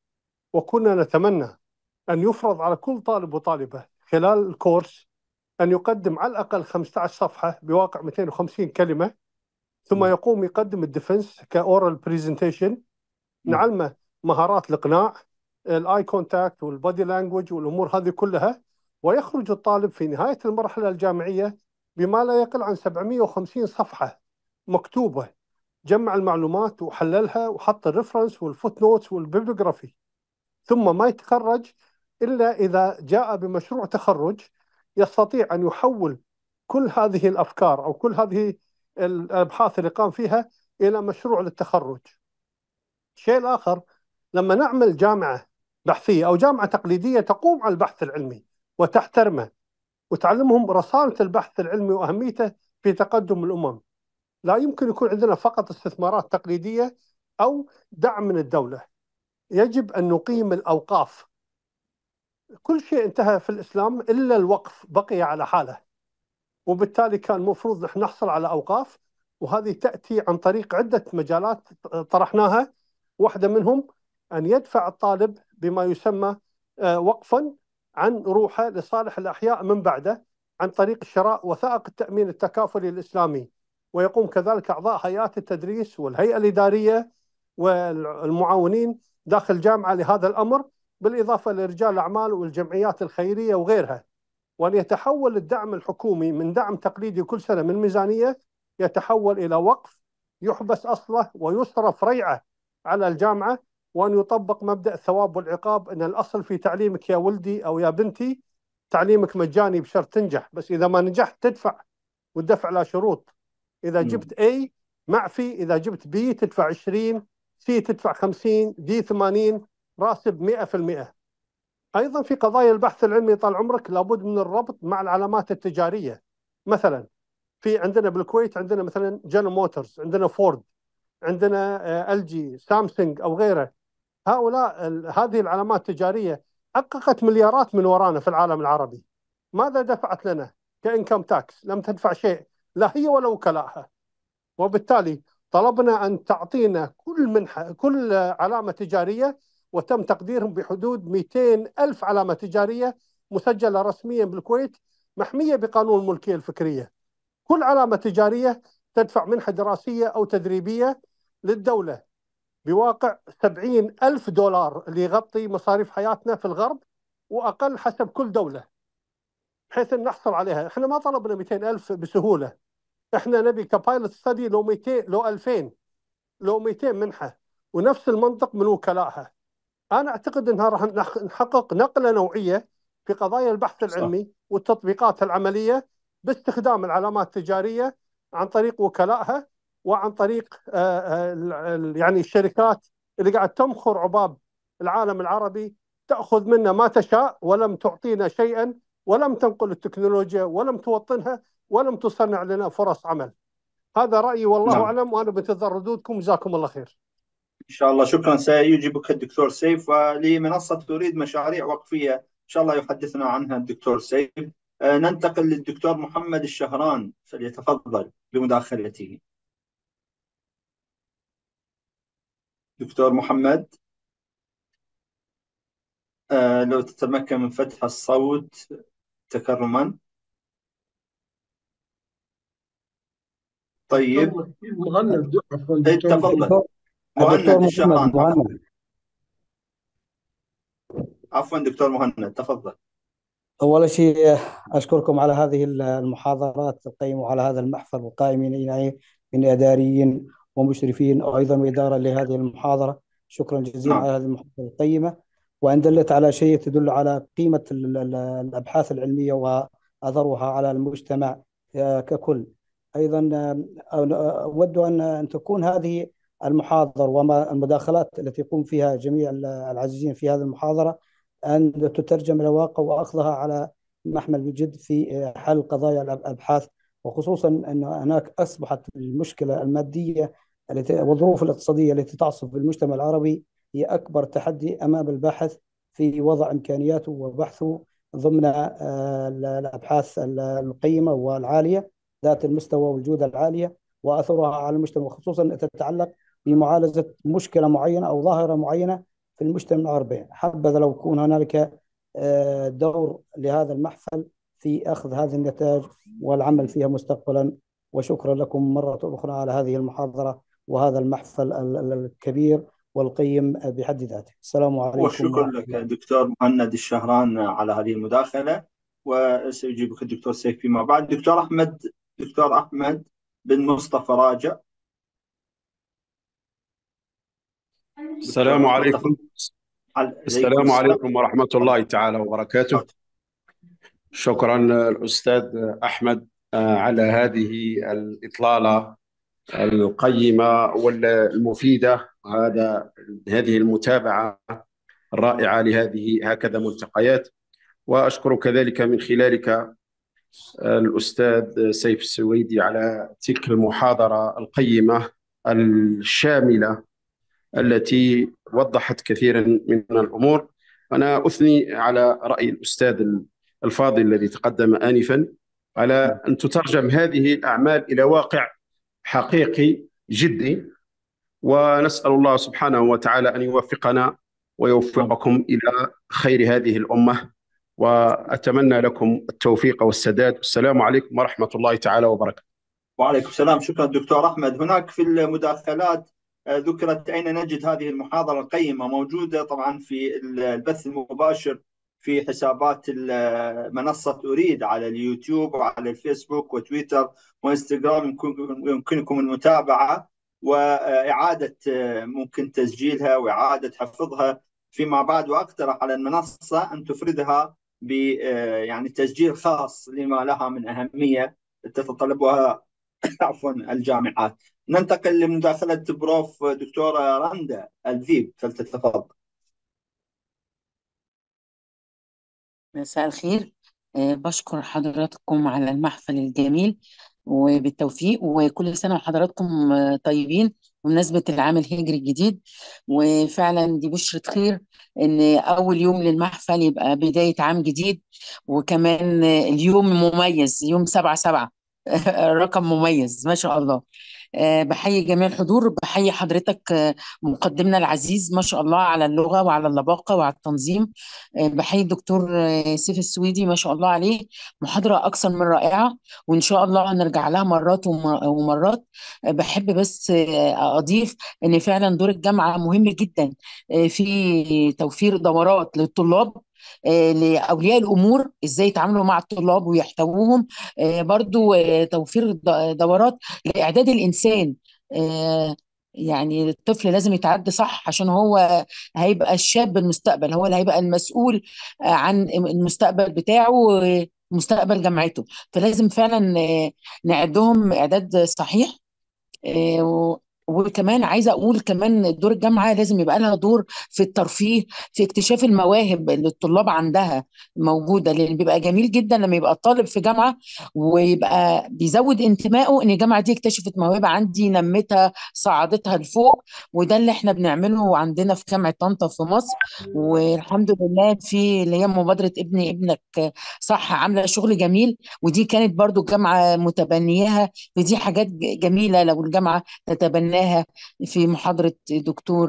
S5: وكنا نتمنى ان يفرض على كل طالب وطالبه خلال الكورس ان يقدم على الاقل 15 صفحه بواقع 250 كلمه ثم يقوم يقدم الديفنس كاورال برزنتيشن نعلمه مهارات الاقناع الاي كونتاكت والبادي لانجوج والامور هذه كلها ويخرج الطالب في نهايه المرحله الجامعيه بما لا يقل عن 750 صفحه مكتوبه جمع المعلومات وحللها وحط الريفرنس والفوت نوتس والبيبليوغرافي ثم ما يتخرج الا اذا جاء بمشروع تخرج يستطيع ان يحول كل هذه الافكار او كل هذه الابحاث اللي قام فيها الى مشروع للتخرج. الشيء الاخر لما نعمل جامعه بحثيه او جامعه تقليديه تقوم على البحث العلمي وتحترمه وتعلمهم رسالة البحث العلمي وأهميته في تقدم الأمم لا يمكن يكون عندنا فقط استثمارات تقليدية أو دعم من الدولة يجب أن نقيم الأوقاف كل شيء انتهى في الإسلام إلا الوقف بقي على حاله وبالتالي كان المفروض نحصل على أوقاف وهذه تأتي عن طريق عدة مجالات طرحناها واحدة منهم أن يدفع الطالب بما يسمى آه، وقفا عن روحه لصالح الأحياء من بعده عن طريق شراء وثائق التأمين التكافلي الإسلامي ويقوم كذلك أعضاء هيئات التدريس والهيئة الإدارية والمعاونين داخل الجامعة لهذا الأمر بالإضافة لرجال الأعمال والجمعيات الخيرية وغيرها وأن يتحول الدعم الحكومي من دعم تقليدي كل سنة من ميزانية يتحول إلى وقف يحبس أصله ويصرف ريعه على الجامعة وان يطبق مبدا الثواب والعقاب ان الاصل في تعليمك يا ولدي او يا بنتي تعليمك مجاني بشرط تنجح بس اذا ما نجحت تدفع والدفع لا شروط اذا جبت اي معفي اذا جبت بي تدفع 20 سي تدفع 50 دي 80 راسب 100% ايضا في قضايا البحث العلمي طال عمرك لابد من الربط مع العلامات التجاريه مثلا في عندنا بالكويت عندنا مثلا جنرال موتورز عندنا فورد عندنا ال جي سامسونج او غيره هؤلاء هذه العلامات التجاريه حققت مليارات من ورانا في العالم العربي ماذا دفعت لنا كإنكم تاكس لم تدفع شيء لا هي ولا وكلائها وبالتالي طلبنا أن تعطينا كل منحة كل علامة تجارية وتم تقديرهم بحدود 200 ألف علامة تجارية مسجلة رسميا بالكويت محمية بقانون الملكية الفكرية كل علامة تجارية تدفع منحة دراسية أو تدريبية للدولة بواقع 70 ألف دولار اللي يغطي مصاريف حياتنا في الغرب وأقل حسب كل دولة بحيث أن نحصل عليها إحنا ما طلبنا 200 ألف بسهولة إحنا نبي كبايلوت ستدي لو 200 لو 2000 لو 200 منحة ونفس المنطق من وكلائها أنا أعتقد أنها راح نحقق نقلة نوعية في قضايا البحث العلمي والتطبيقات العملية باستخدام العلامات التجارية عن طريق وكلائها وعن طريق آه، آه، يعني الشركات اللي قاعد تمخر عباب العالم العربي تاخذ منا ما تشاء ولم تعطينا شيئا ولم تنقل التكنولوجيا ولم توطنها ولم تصنع لنا فرص عمل هذا رايي والله نعم. اعلم وانا بنتظر ردودكم جزاكم الله خير
S1: ان شاء الله شكرا سيجيبك الدكتور سيف ولمنصه تريد مشاريع وقفيه ان شاء الله يحدثنا عنها الدكتور سيف آه، ننتقل للدكتور محمد الشهران فليتفضل بمداخلته دكتور محمد آه، لو تتمكن من فتح الصوت تكرما طيب مهند عفوا إيه، دكتور تفضل مهند الشهران عفوا دكتور مهند
S6: تفضل أول شيء أشكركم على هذه المحاضرات القيمة وعلى هذا المحفل القائمين من إداريين ومشرفين أيضا وإدارة لهذه المحاضرة شكرا جزيلا نعم. على هذه المحاضرة القيمة وإن دلت على شيء تدل على قيمة الأبحاث العلمية وأثرها على المجتمع آه، ككل أيضا آه، آه، أود أن تكون هذه المحاضره وما المداخلات التي يقوم فيها جميع العزيزين في هذه المحاضرة أن تترجم إلى واقع وأخذها على محمل الجد في حل قضايا الأبحاث وخصوصا أن هناك أصبحت المشكلة المادية التي والظروف الاقتصادية التي تعصف المجتمع العربي هي أكبر تحدي أمام الباحث في وضع إمكانياته وبحثه ضمن آه، الأبحاث القيمة والعالية ذات المستوى والجودة العالية وأثرها على المجتمع خصوصا تتعلق بمعالجة مشكلة معينة أو ظاهرة معينة في المجتمع العربي حبذا لو يكون هنالك آه، دور لهذا المحفل في أخذ هذه النتائج والعمل فيها مستقبلا وشكرا لكم مرة أخرى على هذه المحاضرة وهذا المحفل الكبير والقيم بحد ذاته السلام عليكم وشكرا لك
S1: دكتور مهند الشهران على هذه المداخلة وسيجيبك الدكتور سيف فيما بعد دكتور أحمد دكتور أحمد بن مصطفى راجع السلام عليكم السلام عليكم
S5: ورحمة الله تعالى وبركاته شكرا الأستاذ أحمد آه، على هذه
S1: الإطلالة القيمة والمفيدة هذا هذه المتابعة الرائعة لهذه هكذا ملتقيات وأشكر كذلك من خلالك الأستاذ سيف السويدي على تلك المحاضرة القيمة الشاملة التي وضحت كثيرا من الأمور أنا أثني على رأي الأستاذ الفاضل الذي تقدم آنفا على أن تترجم هذه الأعمال إلى واقع حقيقي جدي ونسأل الله سبحانه وتعالى أن يوفقنا ويوفقكم إلى خير هذه الأمة وأتمنى لكم التوفيق والسداد والسلام عليكم ورحمة الله تعالى وبركاته وعليكم السلام شكرا دكتور أحمد هناك في المداخلات آه، ذكرت أين نجد هذه المحاضرة القيمة موجودة طبعا في البث المباشر في حسابات منصة أريد على اليوتيوب وعلى الفيسبوك وتويتر وإنستغرام يمكنكم المتابعة وإعادة ممكن تسجيلها وإعادة حفظها فيما بعد وأقترح على المنصة أن تفردها ب يعني تسجيل خاص لما لها من أهمية تتطلبها عفوا الجامعات ننتقل لمداخلة بروف دكتورة رندا الذيب فلتتفضل
S7: مساء الخير آه، بشكر حضراتكم على المحفل الجميل وبالتوفيق وكل سنة وحضراتكم آه، طيبين بمناسبة العام الهجري الجديد وفعلا دي بشرة خير ان اول يوم للمحفل يبقى بداية عام جديد وكمان آه، اليوم مميز يوم سبعة سبعة رقم مميز ما شاء الله آه، بحيي جميع الحضور بحيي حضرتك آه، مقدمنا العزيز ما شاء الله على اللغه وعلى اللباقه وعلى التنظيم آه، بحيي الدكتور سيف السويدي ما شاء الله عليه محاضره اكثر من رائعه وان شاء الله هنرجع لها مرات ومرات بحب بس اضيف ان فعلا دور الجامعه مهم جدا في توفير دورات للطلاب آه، لاولياء الامور ازاي يتعاملوا مع الطلاب ويحتووهم آه، برضو آه، توفير دورات لاعداد الانسان يعني الطفل لازم يتعد صح عشان هو هيبقى الشاب المستقبل هو اللي هيبقى المسؤول عن المستقبل بتاعه ومستقبل جامعته فلازم فعلا نعدهم اعداد صحيح وكمان عايزه اقول كمان دور الجامعه لازم يبقى لها دور في الترفيه في اكتشاف المواهب اللي الطلاب عندها موجوده لان بيبقى جميل جدا لما يبقى الطالب في جامعه ويبقى بيزود انتمائه ان الجامعه دي اكتشفت موهبه عندي نمتها صعدتها لفوق وده اللي احنا بنعمله عندنا في جامعه طنطا في مصر والحمد لله في اللي هي مبادره ابني ابنك صح عامله شغل جميل ودي كانت برضو الجامعه متبنياها ودي حاجات جميله لو الجامعه تتبناها قالاها في محاضرة دكتور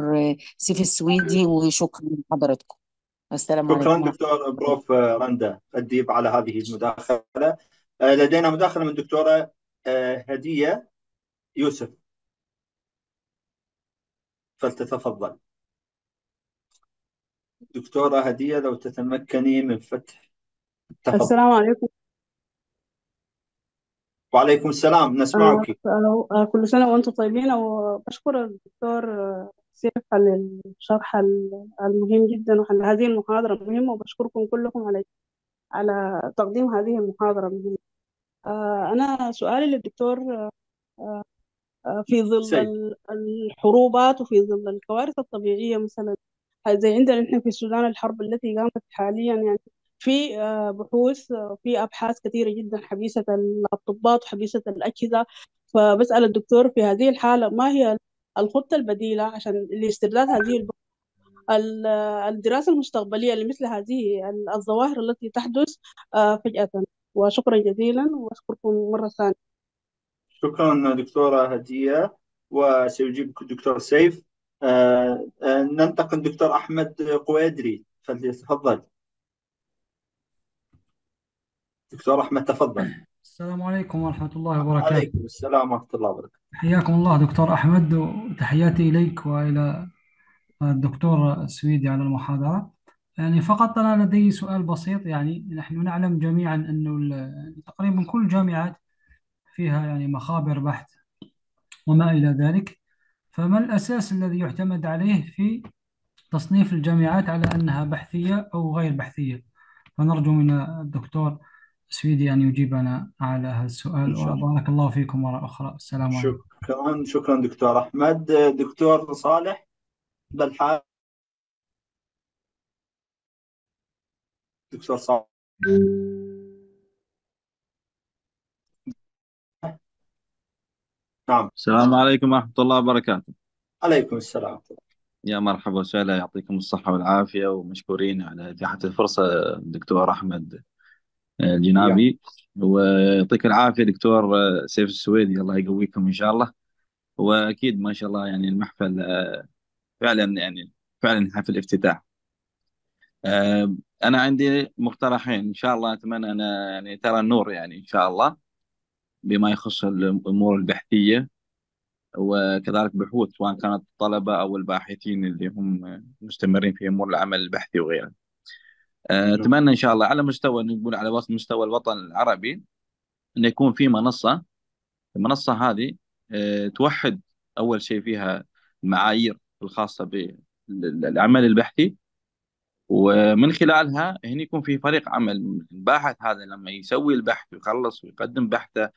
S7: سيف السويدي وشكرا لحضراتكم السلام عليكم شكرا
S1: دكتور بروف رندا الديب على هذه المداخلة آه، لدينا مداخلة من دكتورة آه، هدية يوسف فلتتفضل دكتورة هدية لو تتمكني من فتح
S3: تفضل. السلام عليكم
S1: وعليكم السلام نسمعك
S3: كل سنة وأنتم طيبين وبشكر الدكتور سيف على الشرح المهم جدا وعلى هذه المحاضرة المهمة وبشكركم كلكم على على تقديم هذه المحاضرة المهمة آه، أنا سؤالي للدكتور آه، آه، في ظل سيد. الحروبات وفي ظل الكوارث الطبيعية مثلا زي عندنا نحن في السودان الحرب التي قامت حاليا يعني في آه، بحوث آه، في أبحاث كثيرة جدا حبيسة الاطباء وحبيسة الأجهزة فبسأل الدكتور في هذه الحالة ما هي الخطة البديلة عشان لاسترداد هذه الدراسة المستقبلية لمثل هذه الظواهر التي تحدث آه، فجأة وشكرا جزيلا وأشكركم مرة ثانية
S1: شكرا دكتورة هدية وسيجيبك الدكتور سيف ننتقل دكتور أحمد قويدري فليتفضل دكتور أحمد تفضل
S6: السلام عليكم ورحمة الله وبركاته عليكم
S1: السلام ورحمة الله وبركاته
S6: حياكم الله دكتور أحمد وتحياتي إليك وإلى الدكتور السويدي على المحاضرة يعني فقط أنا لدي سؤال بسيط يعني نحن نعلم جميعا أنه تقريبا كل الجامعات فيها يعني مخابر بحث وما إلى ذلك فما الأساس الذي يعتمد عليه في تصنيف الجامعات على أنها بحثية أو غير بحثية فنرجو من الدكتور سويدي أن يجيبنا على هذا السؤال الله وبارك الله فيكم مرة أخرى السلام عليكم
S1: شكرا شكرا دكتور أحمد دكتور صالح بالحال دكتور
S8: صالح نعم السلام عليكم ورحمة الله وبركاته
S1: عليكم السلام
S8: يا مرحبا وسهلا يعطيكم الصحة والعافية ومشكورين على إتاحة الفرصة دكتور أحمد الجنابي ويعطيك العافيه دكتور آه، سيف السويدي الله يقويكم ان شاء الله واكيد ما شاء الله يعني المحفل آه، فعلا يعني فعلا حفل افتتاح آه، انا عندي مقترحين ان شاء الله اتمنى انا يعني ترى النور يعني ان شاء الله بما يخص الامور البحثيه وكذلك بحوث سواء كانت الطلبه او الباحثين اللي هم مستمرين في امور العمل البحثي وغيره آه، نعم. اتمنى ان شاء الله على مستوى نقول على مستوى الوطن العربي ان يكون في منصه المنصه هذه آه، توحد اول شيء فيها المعايير الخاصه بالعمل البحثي ومن خلالها هنا يكون في فريق عمل الباحث هذا لما يسوي البحث ويخلص ويقدم بحثه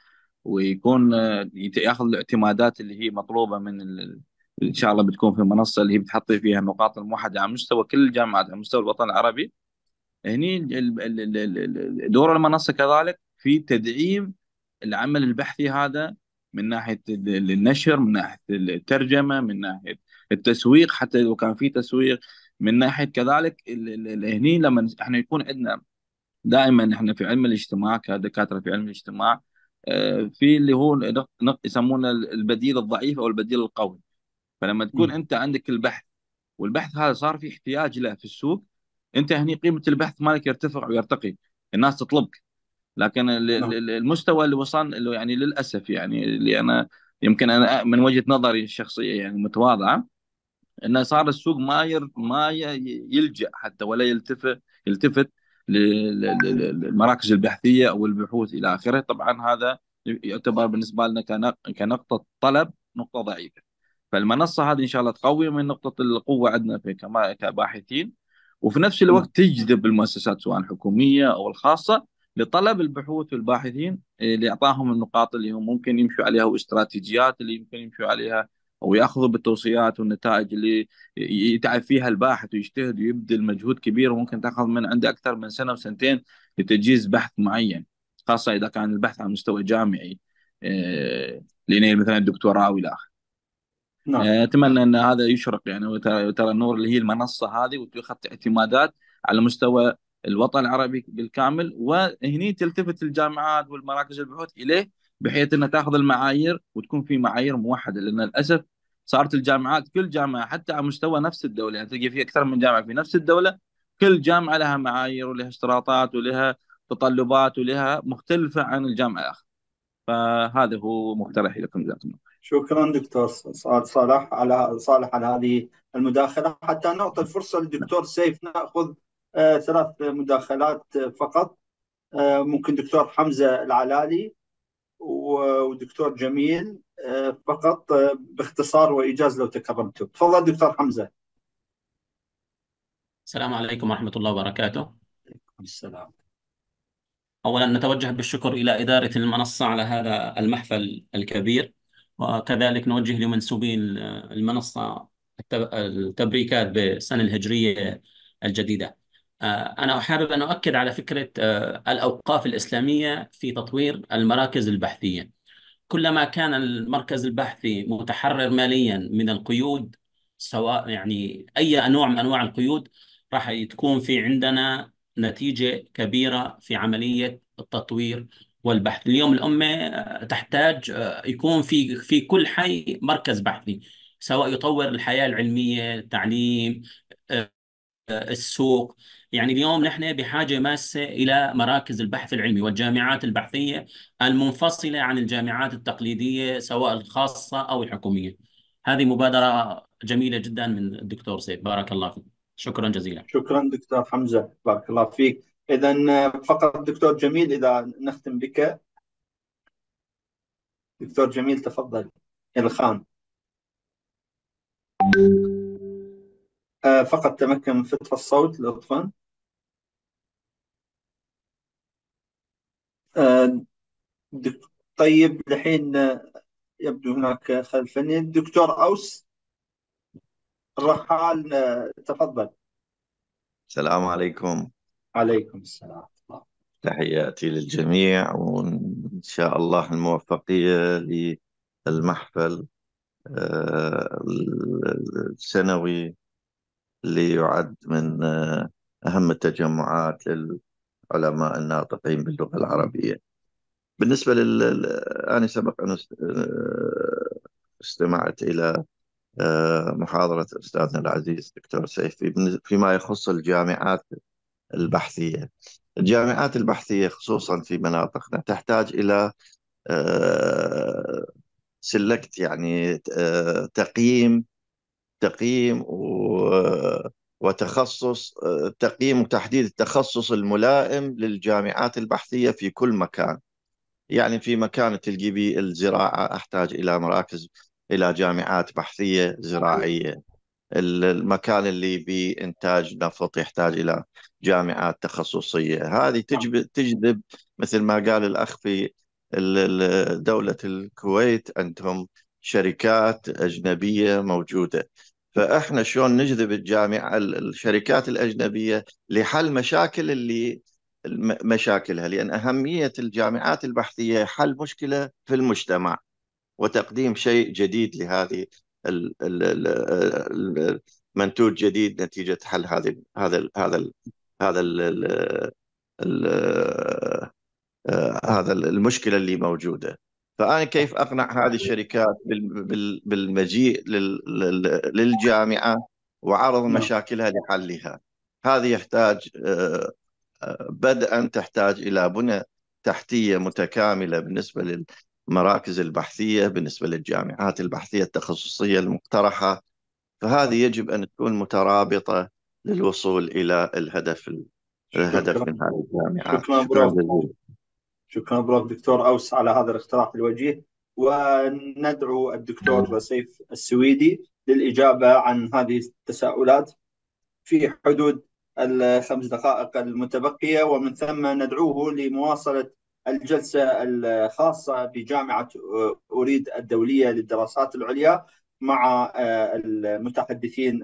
S8: ويكون آه، ياخذ الاعتمادات اللي هي مطلوبه من ال... ان شاء الله بتكون في منصه اللي هي بتحط فيها النقاط الموحده على مستوى كل الجامعات على مستوى الوطن العربي هني دور المنصه كذلك في تدعيم العمل البحثي هذا من ناحيه النشر من ناحيه الترجمه من ناحيه التسويق حتى لو كان في تسويق من ناحيه كذلك هني لما احنا يكون عندنا دائما احنا في علم الاجتماع كدكاتره في علم الاجتماع آه، في اللي هو يسمونه البديل الضعيف او البديل القوي فلما تكون م. انت عندك البحث والبحث هذا صار في احتياج له في السوق انت هني قيمه البحث مالك يرتفع ويرتقي الناس تطلبك لكن نعم. المستوى اللي وصل يعني للاسف يعني اللي انا يمكن انا من وجهه نظري الشخصيه يعني متواضعه انه صار السوق ما ير ما يلجا حتى ولا يلتفت يلتفت للمراكز البحثيه او البحوث الى اخره طبعا هذا يعتبر بالنسبه لنا كنقطه طلب نقطه ضعيفه فالمنصه هذه ان شاء الله تقوي من نقطه القوه عندنا في كباحثين وفي نفس الوقت تجذب المؤسسات سواء الحكوميه او الخاصه لطلب البحوث والباحثين إيه، لاعطائهم النقاط اللي هم ممكن يمشوا عليها واستراتيجيات اللي يمكن يمشوا عليها او ياخذوا بالتوصيات والنتائج اللي يتعب فيها الباحث ويجتهد ويبذل مجهود كبير وممكن تاخذ من عنده اكثر من سنه وسنتين لتجهيز بحث معين خاصه اذا كان البحث على مستوى جامعي إيه، لنيل مثلا الدكتوراه والى اخره. نعم. يعني اتمنى ان هذا يشرق يعني وترى النور اللي هي المنصه هذه وتخط اعتمادات على مستوى الوطن العربي بالكامل وهني تلتفت الجامعات والمراكز البحوث اليه بحيث انها تاخذ المعايير وتكون في معايير موحده لان للاسف صارت الجامعات كل جامعه حتى على مستوى نفس الدوله يعني تلقى في اكثر من جامعه في نفس الدوله كل جامعه لها معايير ولها اشتراطات ولها تطلبات ولها مختلفه عن الجامعه الاخرى فهذا هو مقترحي لكم جزاكم الله شكرا
S1: دكتور صالح على صالح على هذه المداخله حتى نعطي الفرصه للدكتور سيف ناخذ آه، ثلاث مداخلات فقط آه، ممكن دكتور حمزه العلالي ودكتور جميل آه، فقط باختصار وايجاز لو تكرمتم تفضل دكتور حمزه
S9: السلام عليكم ورحمه الله وبركاته السلام اولا نتوجه بالشكر الى اداره المنصه على هذا المحفل الكبير وكذلك نوجه لمنسوبي المنصة التبريكات بالسنة الهجرية الجديدة آه، أنا أحب أن أؤكد على فكرة آه، الأوقاف الإسلامية في تطوير المراكز البحثية كلما كان المركز البحثي متحرر ماليا من القيود سواء يعني أي نوع من أنواع القيود راح تكون في عندنا نتيجة كبيرة في عملية التطوير والبحث اليوم الأمة تحتاج آه، يكون في في كل حي مركز بحثي سواء يطور الحياة العلمية التعليم آه، آه، السوق يعني اليوم نحن بحاجة ماسة إلى مراكز البحث العلمي والجامعات البحثية المنفصلة عن الجامعات التقليدية سواء الخاصة أو الحكومية هذه مبادرة جميلة جدا من الدكتور سيد بارك الله فيك شكرا جزيلا
S1: شكرا دكتور حمزة بارك الله فيك إذا فقط دكتور جميل إذا نختم بك دكتور جميل تفضل إلخان آه، فقط تمكن من فتح الصوت لطفا آه، طيب دحين آه، يبدو هناك خلل فني الدكتور أوس رحال تفضل
S10: السلام عليكم
S1: عليكم السلام
S10: تحياتي للجميع وإن شاء الله الموفقية للمحفل آه، السنوي اللي يعد من آه، أهم التجمعات للعلماء الناطقين باللغة العربية بالنسبة لل أنا سبق أن آه، استمعت إلى محاضرة أستاذنا العزيز دكتور سيفي فيما يخص الجامعات البحثيه. الجامعات البحثيه خصوصا في مناطقنا تحتاج الى سلكت آه، يعني آه، تقييم تقييم وتخصص آه، تقييم وتحديد التخصص الملائم للجامعات البحثيه في كل مكان. يعني في مكان تلقي بي الزراعه احتاج الى مراكز الى جامعات بحثيه زراعيه المكان اللي بإنتاج نفط يحتاج إلى جامعات تخصصية هذه نعم. تجب تجذب مثل ما قال الأخ في دولة الكويت عندهم شركات أجنبية موجودة فإحنا شلون نجذب الجامعة الشركات الأجنبية لحل مشاكل اللي مشاكلها لأن أهمية الجامعات البحثية حل مشكلة في المجتمع وتقديم شيء جديد لهذه منتوج جديد نتيجه حل هذه هذا هذا هذا هذا المشكله اللي موجوده فانا كيف اقنع هذه الشركات بالمجيء للجامعه وعرض نعم. مشاكلها لحلها هذه يحتاج آه، آه، بدءا تحتاج الى بنى تحتيه متكامله بالنسبه المراكز البحثيه بالنسبه للجامعات البحثيه التخصصيه المقترحه فهذه يجب ان تكون مترابطه للوصول الى الهدف الهدف من هذه الجامعه شكرا براك
S1: شكرا دكتور اوس على هذا الاقتراح الوجيه وندعو الدكتور سيف نعم. السويدي للاجابه عن هذه التساؤلات في حدود الخمس دقائق المتبقيه ومن ثم ندعوه لمواصله الجلسة الخاصة بجامعة أريد الدولية للدراسات العليا مع المتحدثين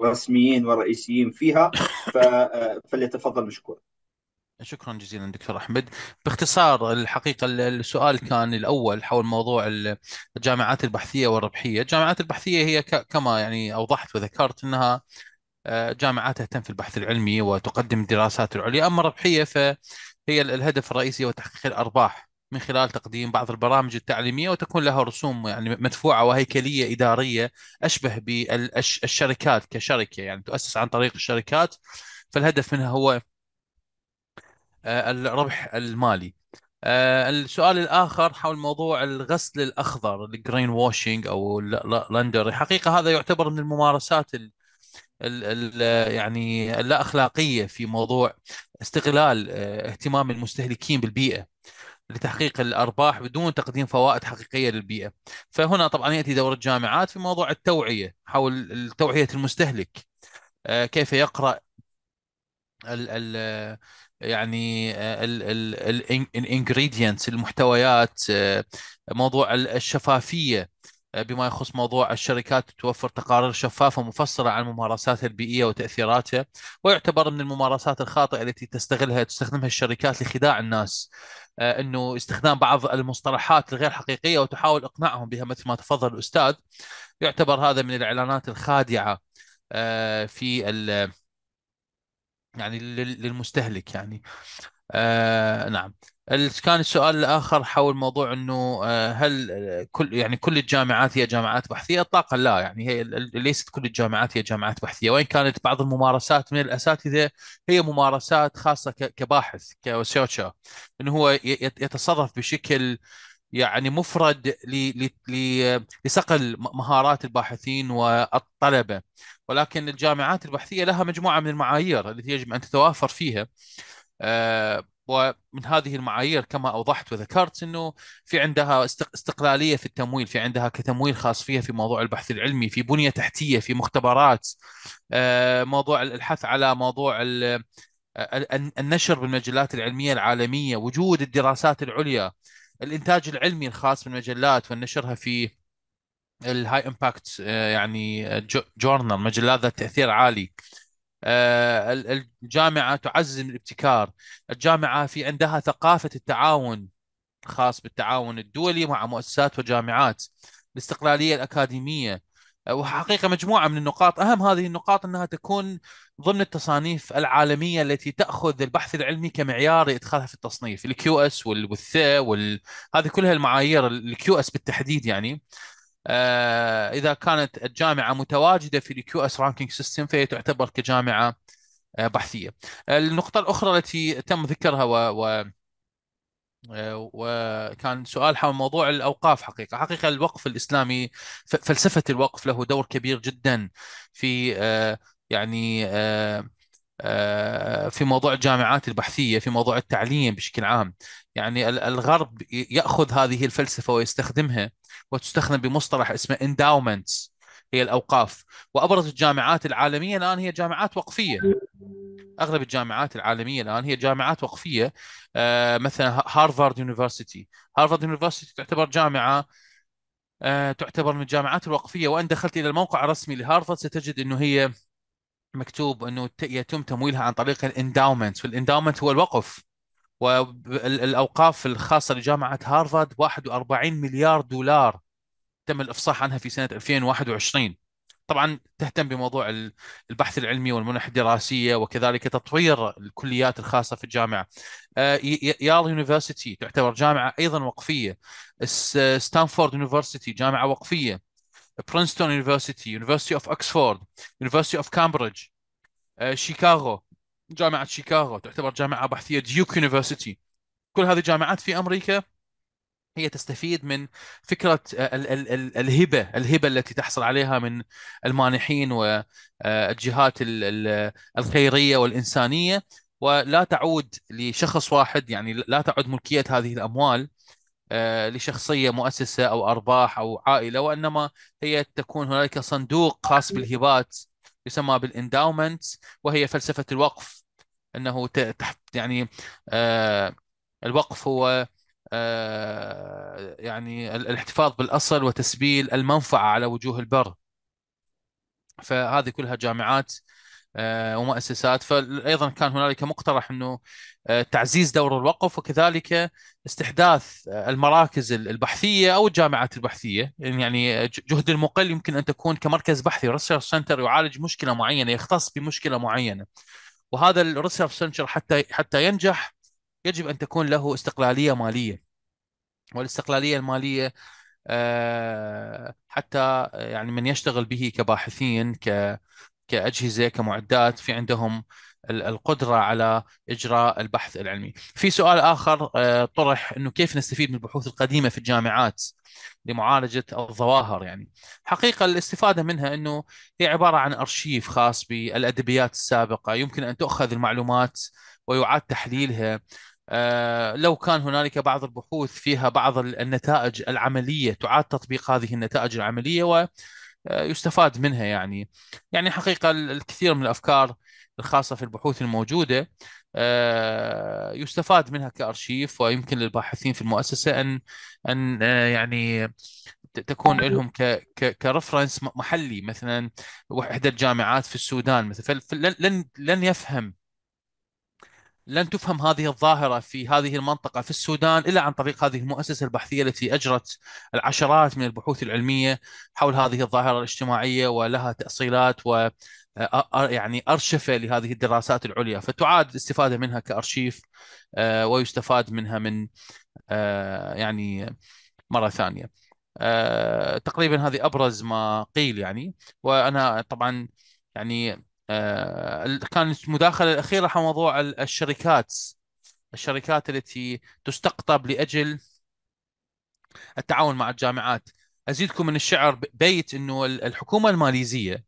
S1: الرسميين والرئيسيين فيها فليتفضل مشكور
S2: شكرا جزيلا دكتور احمد باختصار الحقيقه السؤال كان الاول حول موضوع الجامعات البحثيه والربحيه الجامعات البحثيه هي كما يعني اوضحت وذكرت انها جامعات تهتم في البحث العلمي وتقدم الدراسات العليا اما الربحيه ف هي الهدف الرئيسي هو تحقيق الأرباح من خلال تقديم بعض البرامج التعليمية وتكون لها رسوم يعني مدفوعة وهيكلية إدارية أشبه بالشركات كشركة يعني تؤسس عن طريق الشركات فالهدف منها هو آه، الربح المالي آه، السؤال الآخر حول موضوع الغسل الأخضر الجرين واشنج أو لندر حقيقة هذا يعتبر من الممارسات الـ يعني اللا اخلاقيه في موضوع استغلال آه، اهتمام المستهلكين بالبيئه لتحقيق الارباح بدون تقديم فوائد حقيقيه للبيئه. فهنا طبعا ياتي دور الجامعات في موضوع التوعيه حول توعيه المستهلك آه، كيف يقرا الـ الـ يعني آه، الانجريدينتس المحتويات موضوع الشفافيه آه، بما يخص موضوع الشركات توفر تقارير شفافة مفصلة عن الممارسات البيئية وتأثيراتها ويعتبر من الممارسات الخاطئة التي تستغلها تستخدمها الشركات لخداع الناس آه، أنه استخدام بعض المصطلحات الغير حقيقية وتحاول إقناعهم بها مثل ما تفضل الأستاذ يعتبر هذا من الإعلانات الخادعة آه، في يعني للمستهلك يعني آه نعم كان السؤال الاخر حول موضوع انه آه، هل آه، كل يعني كل الجامعات هي جامعات بحثيه؟ اطلاقا لا يعني هي ليست كل الجامعات هي جامعات بحثيه وان كانت بعض الممارسات من الاساتذه هي ممارسات خاصه كباحث كريسيرشر انه هو يتصرف بشكل يعني مفرد لصقل مهارات الباحثين والطلبه ولكن الجامعات البحثيه لها مجموعه من المعايير التي يجب ان تتوافر فيها آه، ومن هذه المعايير كما اوضحت وذكرت انه في عندها استقلاليه في التمويل، في عندها كتمويل خاص فيها في موضوع البحث العلمي، في بنيه تحتيه، في مختبرات، آه، موضوع الحث على موضوع النشر بالمجلات العلميه العالميه، وجود الدراسات العليا، الانتاج العلمي الخاص بالمجلات ونشرها في الهاي امباكت آه، يعني جورنال مجلات ذات تاثير عالي. آه، الجامعه تعزز الابتكار الجامعه في عندها ثقافه التعاون خاص بالتعاون الدولي مع مؤسسات وجامعات الاستقلاليه الاكاديميه آه، وحقيقه مجموعه من النقاط اهم هذه النقاط انها تكون ضمن التصانيف العالميه التي تاخذ البحث العلمي كمعيار يدخلها في التصنيف الكيو اس والثي وال... هذه كلها المعايير الكيو اس بالتحديد يعني آه، اذا كانت الجامعه متواجده في الكيو اس رانكينج سيستم فهي تعتبر كجامعه آه، بحثيه. النقطه الاخرى التي تم ذكرها و, آه، وكان سؤال حول موضوع الاوقاف حقيقه، حقيقه الوقف الاسلامي فلسفه الوقف له دور كبير جدا في يعني آه، في موضوع الجامعات البحثيه في موضوع التعليم بشكل عام يعني الغرب ياخذ هذه الفلسفه ويستخدمها وتستخدم بمصطلح اسمه endowments هي الاوقاف وابرز الجامعات العالميه الان هي جامعات وقفيه اغلب الجامعات العالميه الان هي جامعات وقفيه آه، مثلا هارفارد يونيفرسيتي هارفارد يونيفرسيتي تعتبر جامعه آه، تعتبر من الجامعات الوقفيه وان دخلت الى الموقع الرسمي لهارفارد ستجد انه هي مكتوب انه يتم تمويلها عن طريق الانداومنت والانداومنت هو الوقف والاوقاف الخاصه لجامعه هارفارد 41 مليار دولار تم الافصاح عنها في سنه 2021 طبعا تهتم بموضوع البحث العلمي والمنح الدراسيه وكذلك تطوير الكليات الخاصه في الجامعه. آه، يال يونيفرسيتي تعتبر جامعه ايضا وقفيه. ستانفورد يونيفرسيتي جامعه وقفيه. برينستون يونيفرسيتي يونيفرسيتي اوف اكسفورد يونيفرسيتي اوف كامبريدج شيكاغو جامعه شيكاغو تعتبر جامعه بحثيه ديوك يونيفرسيتي كل هذه الجامعات في امريكا هي تستفيد من فكره آه، ال ال ال الهبه الهبه التي تحصل عليها من المانحين والجهات آه، الخيريه والانسانيه ولا تعود لشخص واحد يعني لا تعود ملكيه هذه الاموال آه، لشخصيه مؤسسه او ارباح او عائله وانما هي تكون هنالك صندوق خاص بالهبات يسمى بالانداومنت وهي فلسفه الوقف انه تحت يعني آه، الوقف هو آه، يعني الاحتفاظ بالاصل وتسبيل المنفعه على وجوه البر فهذه كلها جامعات آه، ومؤسسات فايضا كان هنالك مقترح انه آه، تعزيز دور الوقف وكذلك استحداث آه، المراكز البحثيه او الجامعات البحثيه يعني, يعني، جهد المقل يمكن ان تكون كمركز بحثي ريسيرش سنتر يعالج مشكله معينه يختص بمشكله معينه وهذا الريسيرش سنتر حتى حتى ينجح يجب ان تكون له استقلاليه ماليه والاستقلاليه الماليه حتى يعني من يشتغل به كباحثين ك كاجهزه كمعدات في عندهم القدره على اجراء البحث العلمي. في سؤال اخر آه، طرح انه كيف نستفيد من البحوث القديمه في الجامعات لمعالجه الظواهر يعني. حقيقه الاستفاده منها انه هي عباره عن ارشيف خاص بالادبيات السابقه، يمكن ان تؤخذ المعلومات ويعاد تحليلها آه، لو كان هنالك بعض البحوث فيها بعض النتائج العمليه تعاد تطبيق هذه النتائج العمليه و يستفاد منها يعني يعني حقيقة الكثير من الأفكار الخاصة في البحوث الموجودة آه، يستفاد منها كأرشيف ويمكن للباحثين في المؤسسة أن أن آه، يعني تكون لهم كرفرنس محلي مثلا وحدة الجامعات في السودان مثلا لن لن يفهم لن تفهم هذه الظاهرة في هذه المنطقة في السودان إلا عن طريق هذه المؤسسة البحثية التي أجرت العشرات من البحوث العلمية حول هذه الظاهرة الاجتماعية ولها تأصيلات و يعني أرشفة لهذه الدراسات العليا فتعاد الاستفادة منها كأرشيف ويستفاد منها من يعني مرة ثانية تقريبا هذه أبرز ما قيل يعني وأنا طبعا يعني آه، كانت المداخله الاخيره حول موضوع الشركات الشركات التي تستقطب لاجل التعاون مع الجامعات ازيدكم من الشعر بيت انه الحكومه الماليزيه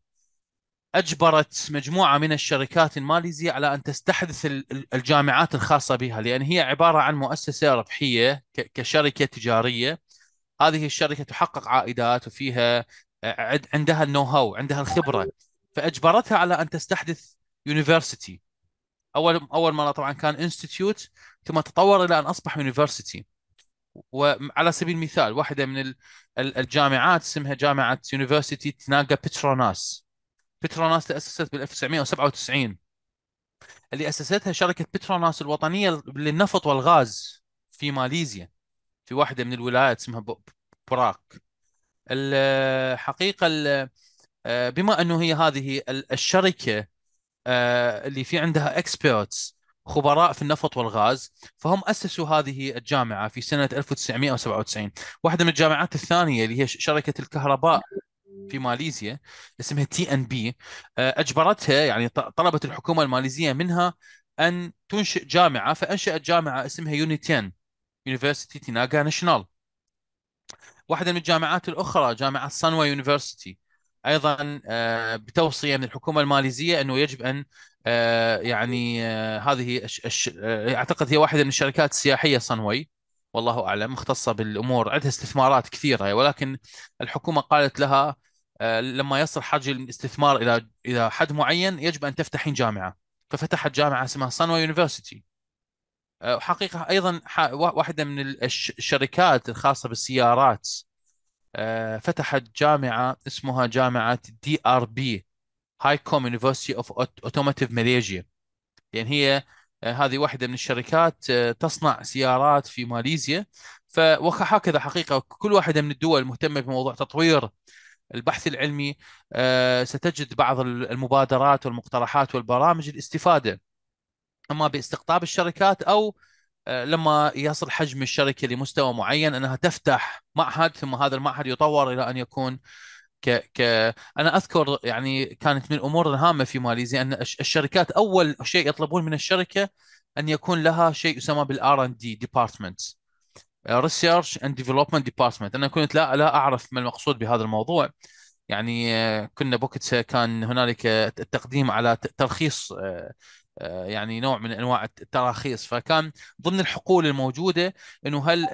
S2: اجبرت مجموعه من الشركات الماليزيه على ان تستحدث الجامعات الخاصه بها لان هي عباره عن مؤسسه ربحيه كشركه تجاريه هذه الشركه تحقق عائدات وفيها آه، عندها النو هاو عندها الخبره فاجبرتها على ان تستحدث يونيفرسيتي اول اول مره طبعا كان انستيتيوت ثم تطور الى ان اصبح يونيفرسيتي وعلى سبيل المثال واحده من الجامعات اسمها جامعه يونيفرسيتي تناغا بتروناس بتروناس تاسست بال 1997 اللي اسستها شركه بتروناس الوطنيه للنفط والغاز في ماليزيا في واحده من الولايات اسمها براك الحقيقه آه، بما انه هي هذه الشركه آه، اللي في عندها اكسبيرتس خبراء في النفط والغاز فهم اسسوا هذه الجامعه في سنه 1997 واحده من الجامعات الثانيه اللي هي شركه الكهرباء في ماليزيا اسمها تي ان بي اجبرتها يعني طلبت الحكومه الماليزيه منها ان تنشئ جامعه فانشات جامعه اسمها يونيتين يونيفرسيتي تيناغا ناشونال واحده من الجامعات الاخرى جامعه سانوا يونيفرسيتي ايضا آه، بتوصيه من الحكومه الماليزيه انه يجب ان آه، يعني آه، هذه اعتقد هي واحده من الشركات السياحيه صنوي والله اعلم مختصه بالامور عندها استثمارات كثيره ولكن الحكومه قالت لها لما يصل حجم الاستثمار الى الى حد معين يجب ان تفتحين جامعه ففتحت جامعه اسمها صنوى يونيفرسيتي وحقيقه ايضا واحده من الشركات الخاصه بالسيارات آه، فتحت جامعه اسمها جامعه دي ار بي هاي كوم يونيفرستي اوف اوتوماتيف ماليزيا لان هي آه، هذه واحده من الشركات آه، تصنع سيارات في ماليزيا فهكذا حقيقه كل واحده من الدول مهتمه بموضوع تطوير البحث العلمي ستجد بعض المبادرات والمقترحات والبرامج الاستفاده اما باستقطاب الشركات او آه، لما يصل حجم الشركه لمستوى معين انها تفتح معهد ثم هذا المعهد يطور الى ان يكون ك ك انا اذكر يعني كانت من الامور الهامه في ماليزيا ان الشركات اول شيء يطلبون من الشركه ان يكون لها شيء يسمى بالار ان دي ديبارتمنت ريسيرش اند ديفلوبمنت ديبارتمنت انا كنت لا لا اعرف ما المقصود بهذا الموضوع يعني آه، كنا بوقتها كان هنالك التقديم على ترخيص آه، آه، يعني نوع من انواع التراخيص فكان ضمن الحقول الموجوده انه هل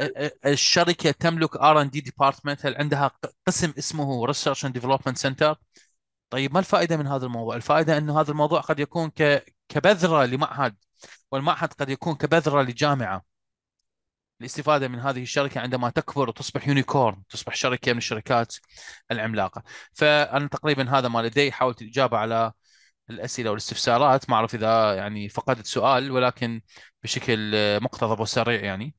S2: الشركه تملك ار ان دي ديبارتمنت هل عندها قسم اسمه ريسيرش اند ديفلوبمنت سنتر طيب ما الفائده من هذا الموضوع الفائده انه هذا الموضوع قد يكون كبذره لمعهد والمعهد قد يكون كبذره لجامعه الاستفادة من هذه الشركة عندما تكبر وتصبح يونيكورن تصبح شركة من الشركات العملاقة فأنا تقريبا هذا ما لدي حاولت الإجابة على الاسئله والاستفسارات ما اعرف اذا يعني فقدت سؤال ولكن بشكل مقتضب وسريع يعني